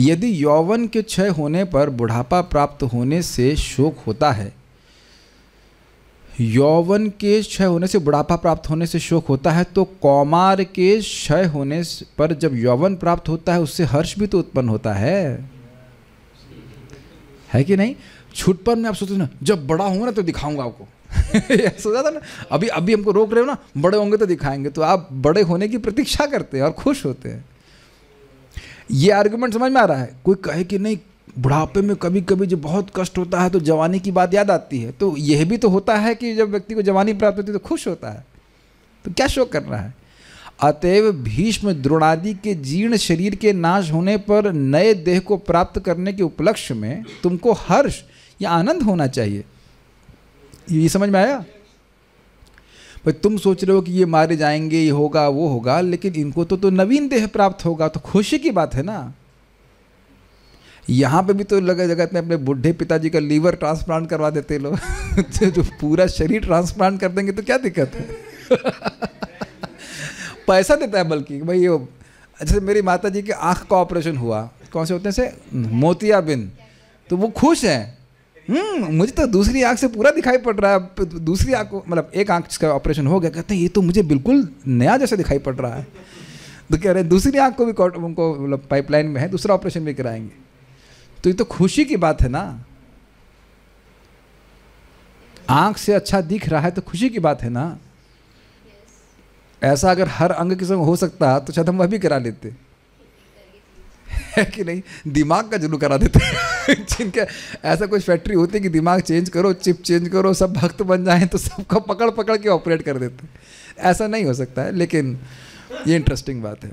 [SPEAKER 1] यदि यौवन के क्षय होने पर बुढ़ापा प्राप्त होने से शोक होता है यौवन के क्षय होने से बुढ़ापा प्राप्त होने से शोक होता है तो कौमार के क्षय होने पर जब यौवन प्राप्त होता है उससे हर्ष भी तो उत्पन्न होता है है कि नहीं छूट पर मैं आप सोचते ना जब बड़ा होंगे ना तो दिखाऊंगा आपको सोचा था ना अभी अभी हमको रोक रहे हो ना बड़े होंगे तो दिखाएंगे तो आप बड़े होने की प्रतीक्षा करते हैं और खुश होते हैं ये आर्ग्यूमेंट समझ में आ रहा है कोई कहे कि नहीं बुढ़ापे में कभी कभी जो बहुत कष्ट होता है तो जवानी की बात याद आती है तो यह भी तो होता है कि जब व्यक्ति को जवानी प्राप्त होती है तो खुश होता है तो क्या शोक कर रहा है अतएव भीष्म द्रोणादि के जीर्ण शरीर के नाश होने पर नए देह को प्राप्त करने के उपलक्ष्य में तुमको हर्ष यह आनंद होना चाहिए ये समझ में आया भाई तुम सोच रहे हो कि ये मारे जाएंगे ये होगा वो होगा लेकिन इनको तो तो नवीन देह प्राप्त होगा तो खुशी की बात है ना यहाँ पे भी तो लगे जगत में अपने बुढ़े पिताजी का लीवर ट्रांसप्लांट करवा देते लोग जो पूरा शरीर ट्रांसप्लांट कर देंगे तो क्या दिक्कत है पैसा देता है बल्कि भाई ये जैसे मेरी माता जी की आँख का ऑपरेशन हुआ कौन से होते हैं से मोतियाबिंद तो वो खुश हैं हम्म मुझे तो दूसरी आंख से पूरा दिखाई पड़ रहा है तो दूसरी आंख मतलब एक आंख का ऑपरेशन हो गया कहते हैं ये तो मुझे बिल्कुल नया जैसा दिखाई पड़ रहा है तो कह रहे दूसरी आंख को भी उनको मतलब पाइपलाइन में है दूसरा ऑपरेशन भी कराएंगे तो ये तो खुशी की बात है ना आंख से अच्छा दिख रहा है तो खुशी की बात है ना ऐसा अगर हर अंग के संग हो सकता तो शायद हम वह भी करा लेते है कि नहीं दिमाग का जुलू करा देते जिनके ऐसा कुछ फैक्ट्री होती कि दिमाग चेंज करो चिप चेंज करो सब भक्त बन जाए तो सबको पकड़ पकड़ के ऑपरेट कर देते ऐसा नहीं हो सकता है लेकिन ये इंटरेस्टिंग बात है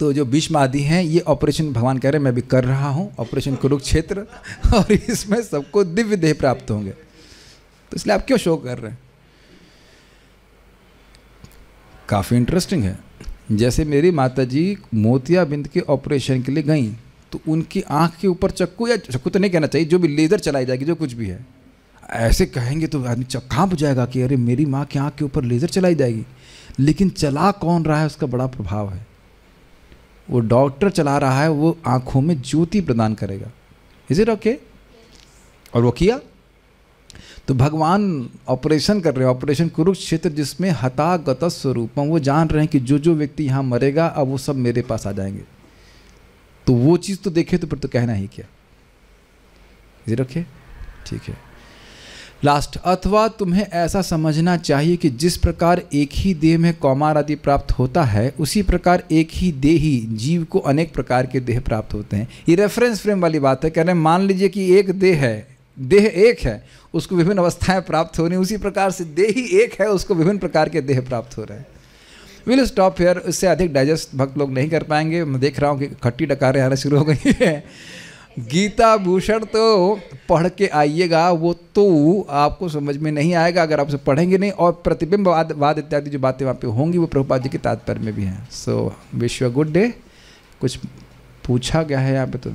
[SPEAKER 1] तो जो भीष्म आदि हैं ये ऑपरेशन भगवान कह रहे हैं मैं भी कर रहा हूँ ऑपरेशन कुरुक्षेत्र और इसमें सबको दिव्य देह प्राप्त होंगे तो इसलिए आप क्यों शो कर रहे हैं काफ़ी इंटरेस्टिंग है जैसे मेरी माता जी मोतियाबिंद के ऑपरेशन के लिए गई तो उनकी आँख के ऊपर चक्कू या चक्कू तो नहीं कहना चाहिए जो भी लेज़र चलाई जाएगी जो कुछ भी है ऐसे कहेंगे तो आदमी काँप जाएगा कि अरे मेरी माँ की आँख के ऊपर लेज़र चलाई जाएगी लेकिन चला कौन रहा है उसका बड़ा प्रभाव है वो डॉक्टर चला रहा है वो आँखों में ज्योति प्रदान करेगा इज इट ओके और वो किया तो भगवान ऑपरेशन कर रहे हैं ऑपरेशन कुरुक्षेत्र जिसमें हतागत स्वरूपम वो जान रहे हैं कि जो जो व्यक्ति यहाँ मरेगा अब वो सब मेरे पास आ जाएंगे तो वो चीज़ तो देखे तो फिर तो कहना ही क्या इज ठीक है लास्ट अथवा तुम्हें ऐसा समझना चाहिए कि जिस प्रकार एक ही देह में कौमार आदि प्राप्त होता है उसी प्रकार एक ही देह ही जीव को अनेक प्रकार के देह प्राप्त होते हैं ये रेफरेंस फ्रेम वाली बात है कह रहे हैं मान लीजिए कि एक देह है देह एक है उसको विभिन्न अवस्थाएं प्राप्त हो रही उसी प्रकार से देह ही एक है उसको विभिन्न प्रकार के देह प्राप्त हो रहे हैं विल स्टॉप फेयर इससे अधिक डाइजेस्ट भक्त लोग नहीं कर पाएंगे मैं देख रहा हूँ कि खट्टी डकारें आना शुरू हो गई है गीता भूषण तो पढ़ के आइएगा वो तो आपको समझ में नहीं आएगा अगर आप उसे पढ़ेंगे नहीं और प्रतिबिंब वाद वाद इत्यादि जो बातें वहाँ पे होंगी वो प्रभुपाद जी के तात्पर्य में भी हैं so wish a good day कुछ पूछा गया है यहाँ पे तो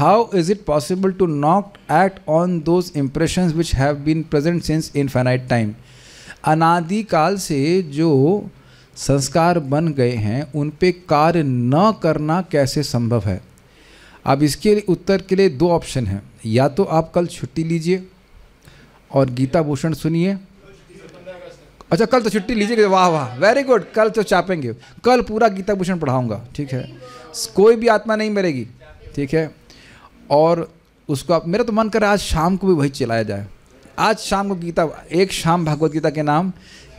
[SPEAKER 1] how is it possible to not act on those impression which have been present present infinite time अनादिकाल से जो संस्कार बन गए हैं उन पे कार्य न करना कैसे संभव है अब इसके लिए उत्तर के लिए दो ऑप्शन हैं या तो आप कल छुट्टी लीजिए और गीता भूषण सुनिए अच्छा कल तो छुट्टी लीजिए वाह वाह वेरी गुड कल तो चापेंगे कल पूरा गीता भूषण पढ़ाऊँगा ठीक है कोई भी आत्मा नहीं मरेगी ठीक है और उसको आप मेरा तो मन कर रहा है आज शाम को भी वही चलाया जाए आज शाम को गीता एक शाम भगवत गीता के नाम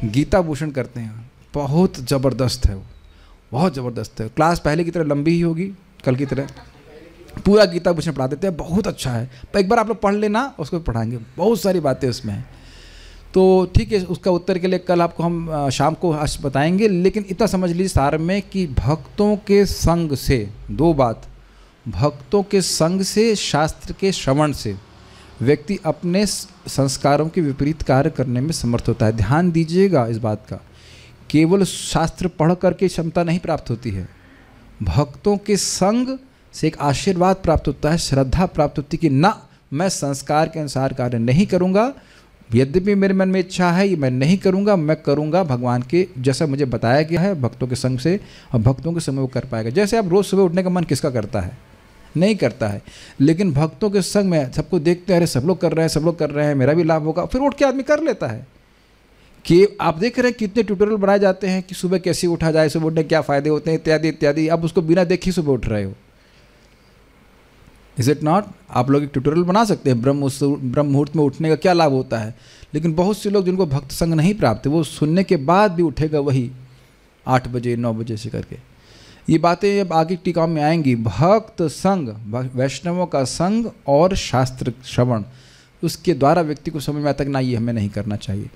[SPEAKER 1] गीता भूषण करते हैं बहुत ज़बरदस्त है वो बहुत ज़बरदस्त है क्लास पहले की तरह लंबी ही होगी कल की तरह पूरा गीता भूषण पढ़ा देते हैं बहुत अच्छा है पर एक बार आप लोग पढ़ लेना उसको पढ़ाएंगे बहुत सारी बातें उसमें हैं तो ठीक है उसका उत्तर के लिए कल आपको हम शाम को आज बताएंगे लेकिन इतना समझ लीजिए सार में कि भक्तों के संग से दो बात भक्तों के संग से शास्त्र के श्रवण से व्यक्ति अपने संस्कारों के विपरीत कार्य करने में समर्थ होता है ध्यान दीजिएगा इस बात का केवल शास्त्र पढ़ करके क्षमता नहीं प्राप्त होती है भक्तों के संग से एक आशीर्वाद प्राप्त होता है श्रद्धा प्राप्त होती कि ना मैं संस्कार के अनुसार कार्य नहीं करूँगा यद्यपि मेरे मन में इच्छा है ये मैं नहीं करूँगा मैं करूँगा भगवान के जैसा मुझे बताया गया है भक्तों के संग से और भक्तों के समय वो कर पाएगा जैसे आप रोज़ सुबह उठने का मन किसका करता है नहीं करता है लेकिन भक्तों के संग में सबको देखते हैं अरे सब लोग कर रहे हैं सब लोग कर रहे हैं मेरा भी लाभ होगा फिर उठ के आदमी कर लेता है कि आप देख रहे हैं कितने ट्यूटोरियल बनाए जाते हैं कि सुबह कैसे उठा जाए सुबह उठने क्या फ़ायदे होते हैं इत्यादि इत्यादि आप उसको बिना देखे सुबह उठ रहे हो इज़ इट नॉट आप लोग एक ट्यूटोरियल बना सकते हैं ब्रह्म ब्रह्म मुहूर्त में उठने का क्या लाभ होता है लेकिन बहुत से लोग जिनको भक्त संग नहीं प्राप्त वो सुनने के बाद भी उठेगा वही आठ बजे नौ बजे से करके ये बातें अब आगे टीकाओं में आएंगी भक्त संग वैष्णवों का संग और शास्त्र श्रवण उसके द्वारा व्यक्ति को समझ में आता कि ना ये हमें नहीं करना चाहिए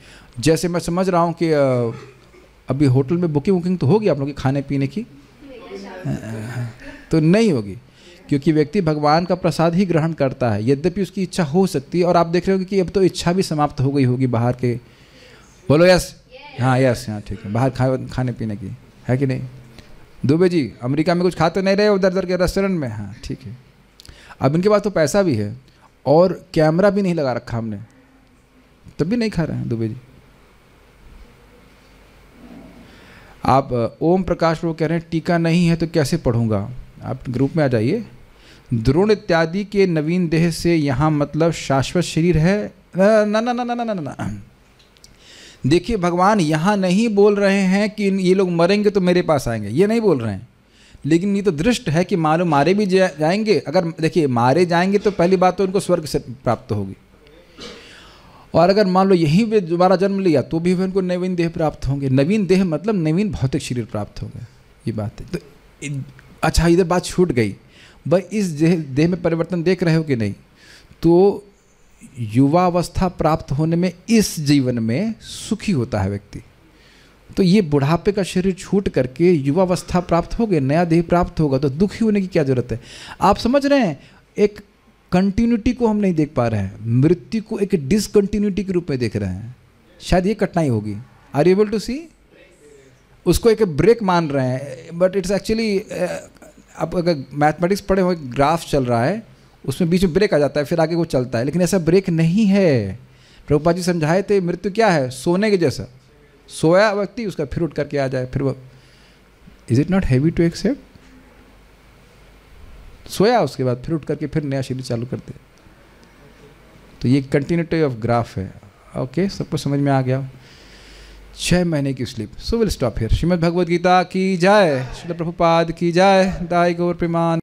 [SPEAKER 1] जैसे मैं समझ रहा हूँ कि अभी होटल में बुकिंग वुकिंग तो होगी आप लोगों की खाने पीने की तो नहीं होगी क्योंकि व्यक्ति भगवान का प्रसाद ही ग्रहण करता है यद्यपि उसकी इच्छा हो सकती है और आप देख रहे हो कि अब तो इच्छा भी समाप्त हो गई होगी बाहर के बोलो यस हाँ यस हाँ ठीक है बाहर खाने पीने की है कि नहीं दुबे जी अमेरिका में कुछ खाते नहीं रहे उधर उधर के रेस्टोरेंट में हाँ ठीक है अब इनके पास तो पैसा भी है और कैमरा भी नहीं लगा रखा हमने तब भी नहीं खा रहे हैं दुबे जी आप ओम प्रकाश वो कह रहे हैं टीका नहीं है तो कैसे पढ़ूंगा आप ग्रुप में आ जाइए द्रोण इत्यादि के नवीन देह से यहाँ मतलब शाश्वत शरीर है ना ना ना ना ना ना ना, ना, ना। देखिए भगवान यहाँ नहीं बोल रहे हैं कि ये लोग मरेंगे तो मेरे पास आएंगे ये नहीं बोल रहे हैं लेकिन ये तो दृष्ट है कि मानो मारे भी जाएंगे अगर देखिए मारे जाएंगे तो पहली बात तो उनको स्वर्ग से प्राप्त होगी और अगर मान लो यहीं पर दोबारा जन्म लिया तो भी उनको नवीन देह प्राप्त होंगे नवीन देह मतलब नवीन भौतिक शरीर प्राप्त होंगे ये बात है तो अच्छा इधर बात छूट गई भाई इस देह में परिवर्तन देख रहे हो कि नहीं तो युवावस्था प्राप्त होने में इस जीवन में सुखी होता है व्यक्ति तो ये बुढ़ापे का शरीर छूट करके युवावस्था प्राप्त हो गई नया देह प्राप्त होगा तो दुखी होने की क्या जरूरत है आप समझ रहे हैं एक कंटिन्यूटी को हम नहीं देख पा रहे हैं मृत्यु को एक डिसकंटिन्यूटी के रूप में देख रहे हैं शायद ये कठिनाई होगी आर एबल टू सी उसको एक ब्रेक मान रहे हैं बट इट्स एक्चुअली आप अगर मैथमेटिक्स पढ़े हो ग्राफ चल रहा है उसमें बीच में ब्रेक आ जाता है फिर आगे वो चलता है लेकिन ऐसा ब्रेक नहीं है प्रभुपा जी समझाए थे मृत्यु क्या है सोने के जैसा सोया व्यक्ति उसका फिर उठ करके आ जाए फिर वो is it not heavy to accept सोया उसके बाद फिर उठ करके फिर नया शरीर चालू करते तो ये कंटिन्यूटी ऑफ ग्राफ है ओके सबको समझ में आ गया छः महीने की slip so will stop here Shrimad Bhagavad Gita की जाए श्री प्रभुपाद की जाए दाई गौर प्रेमान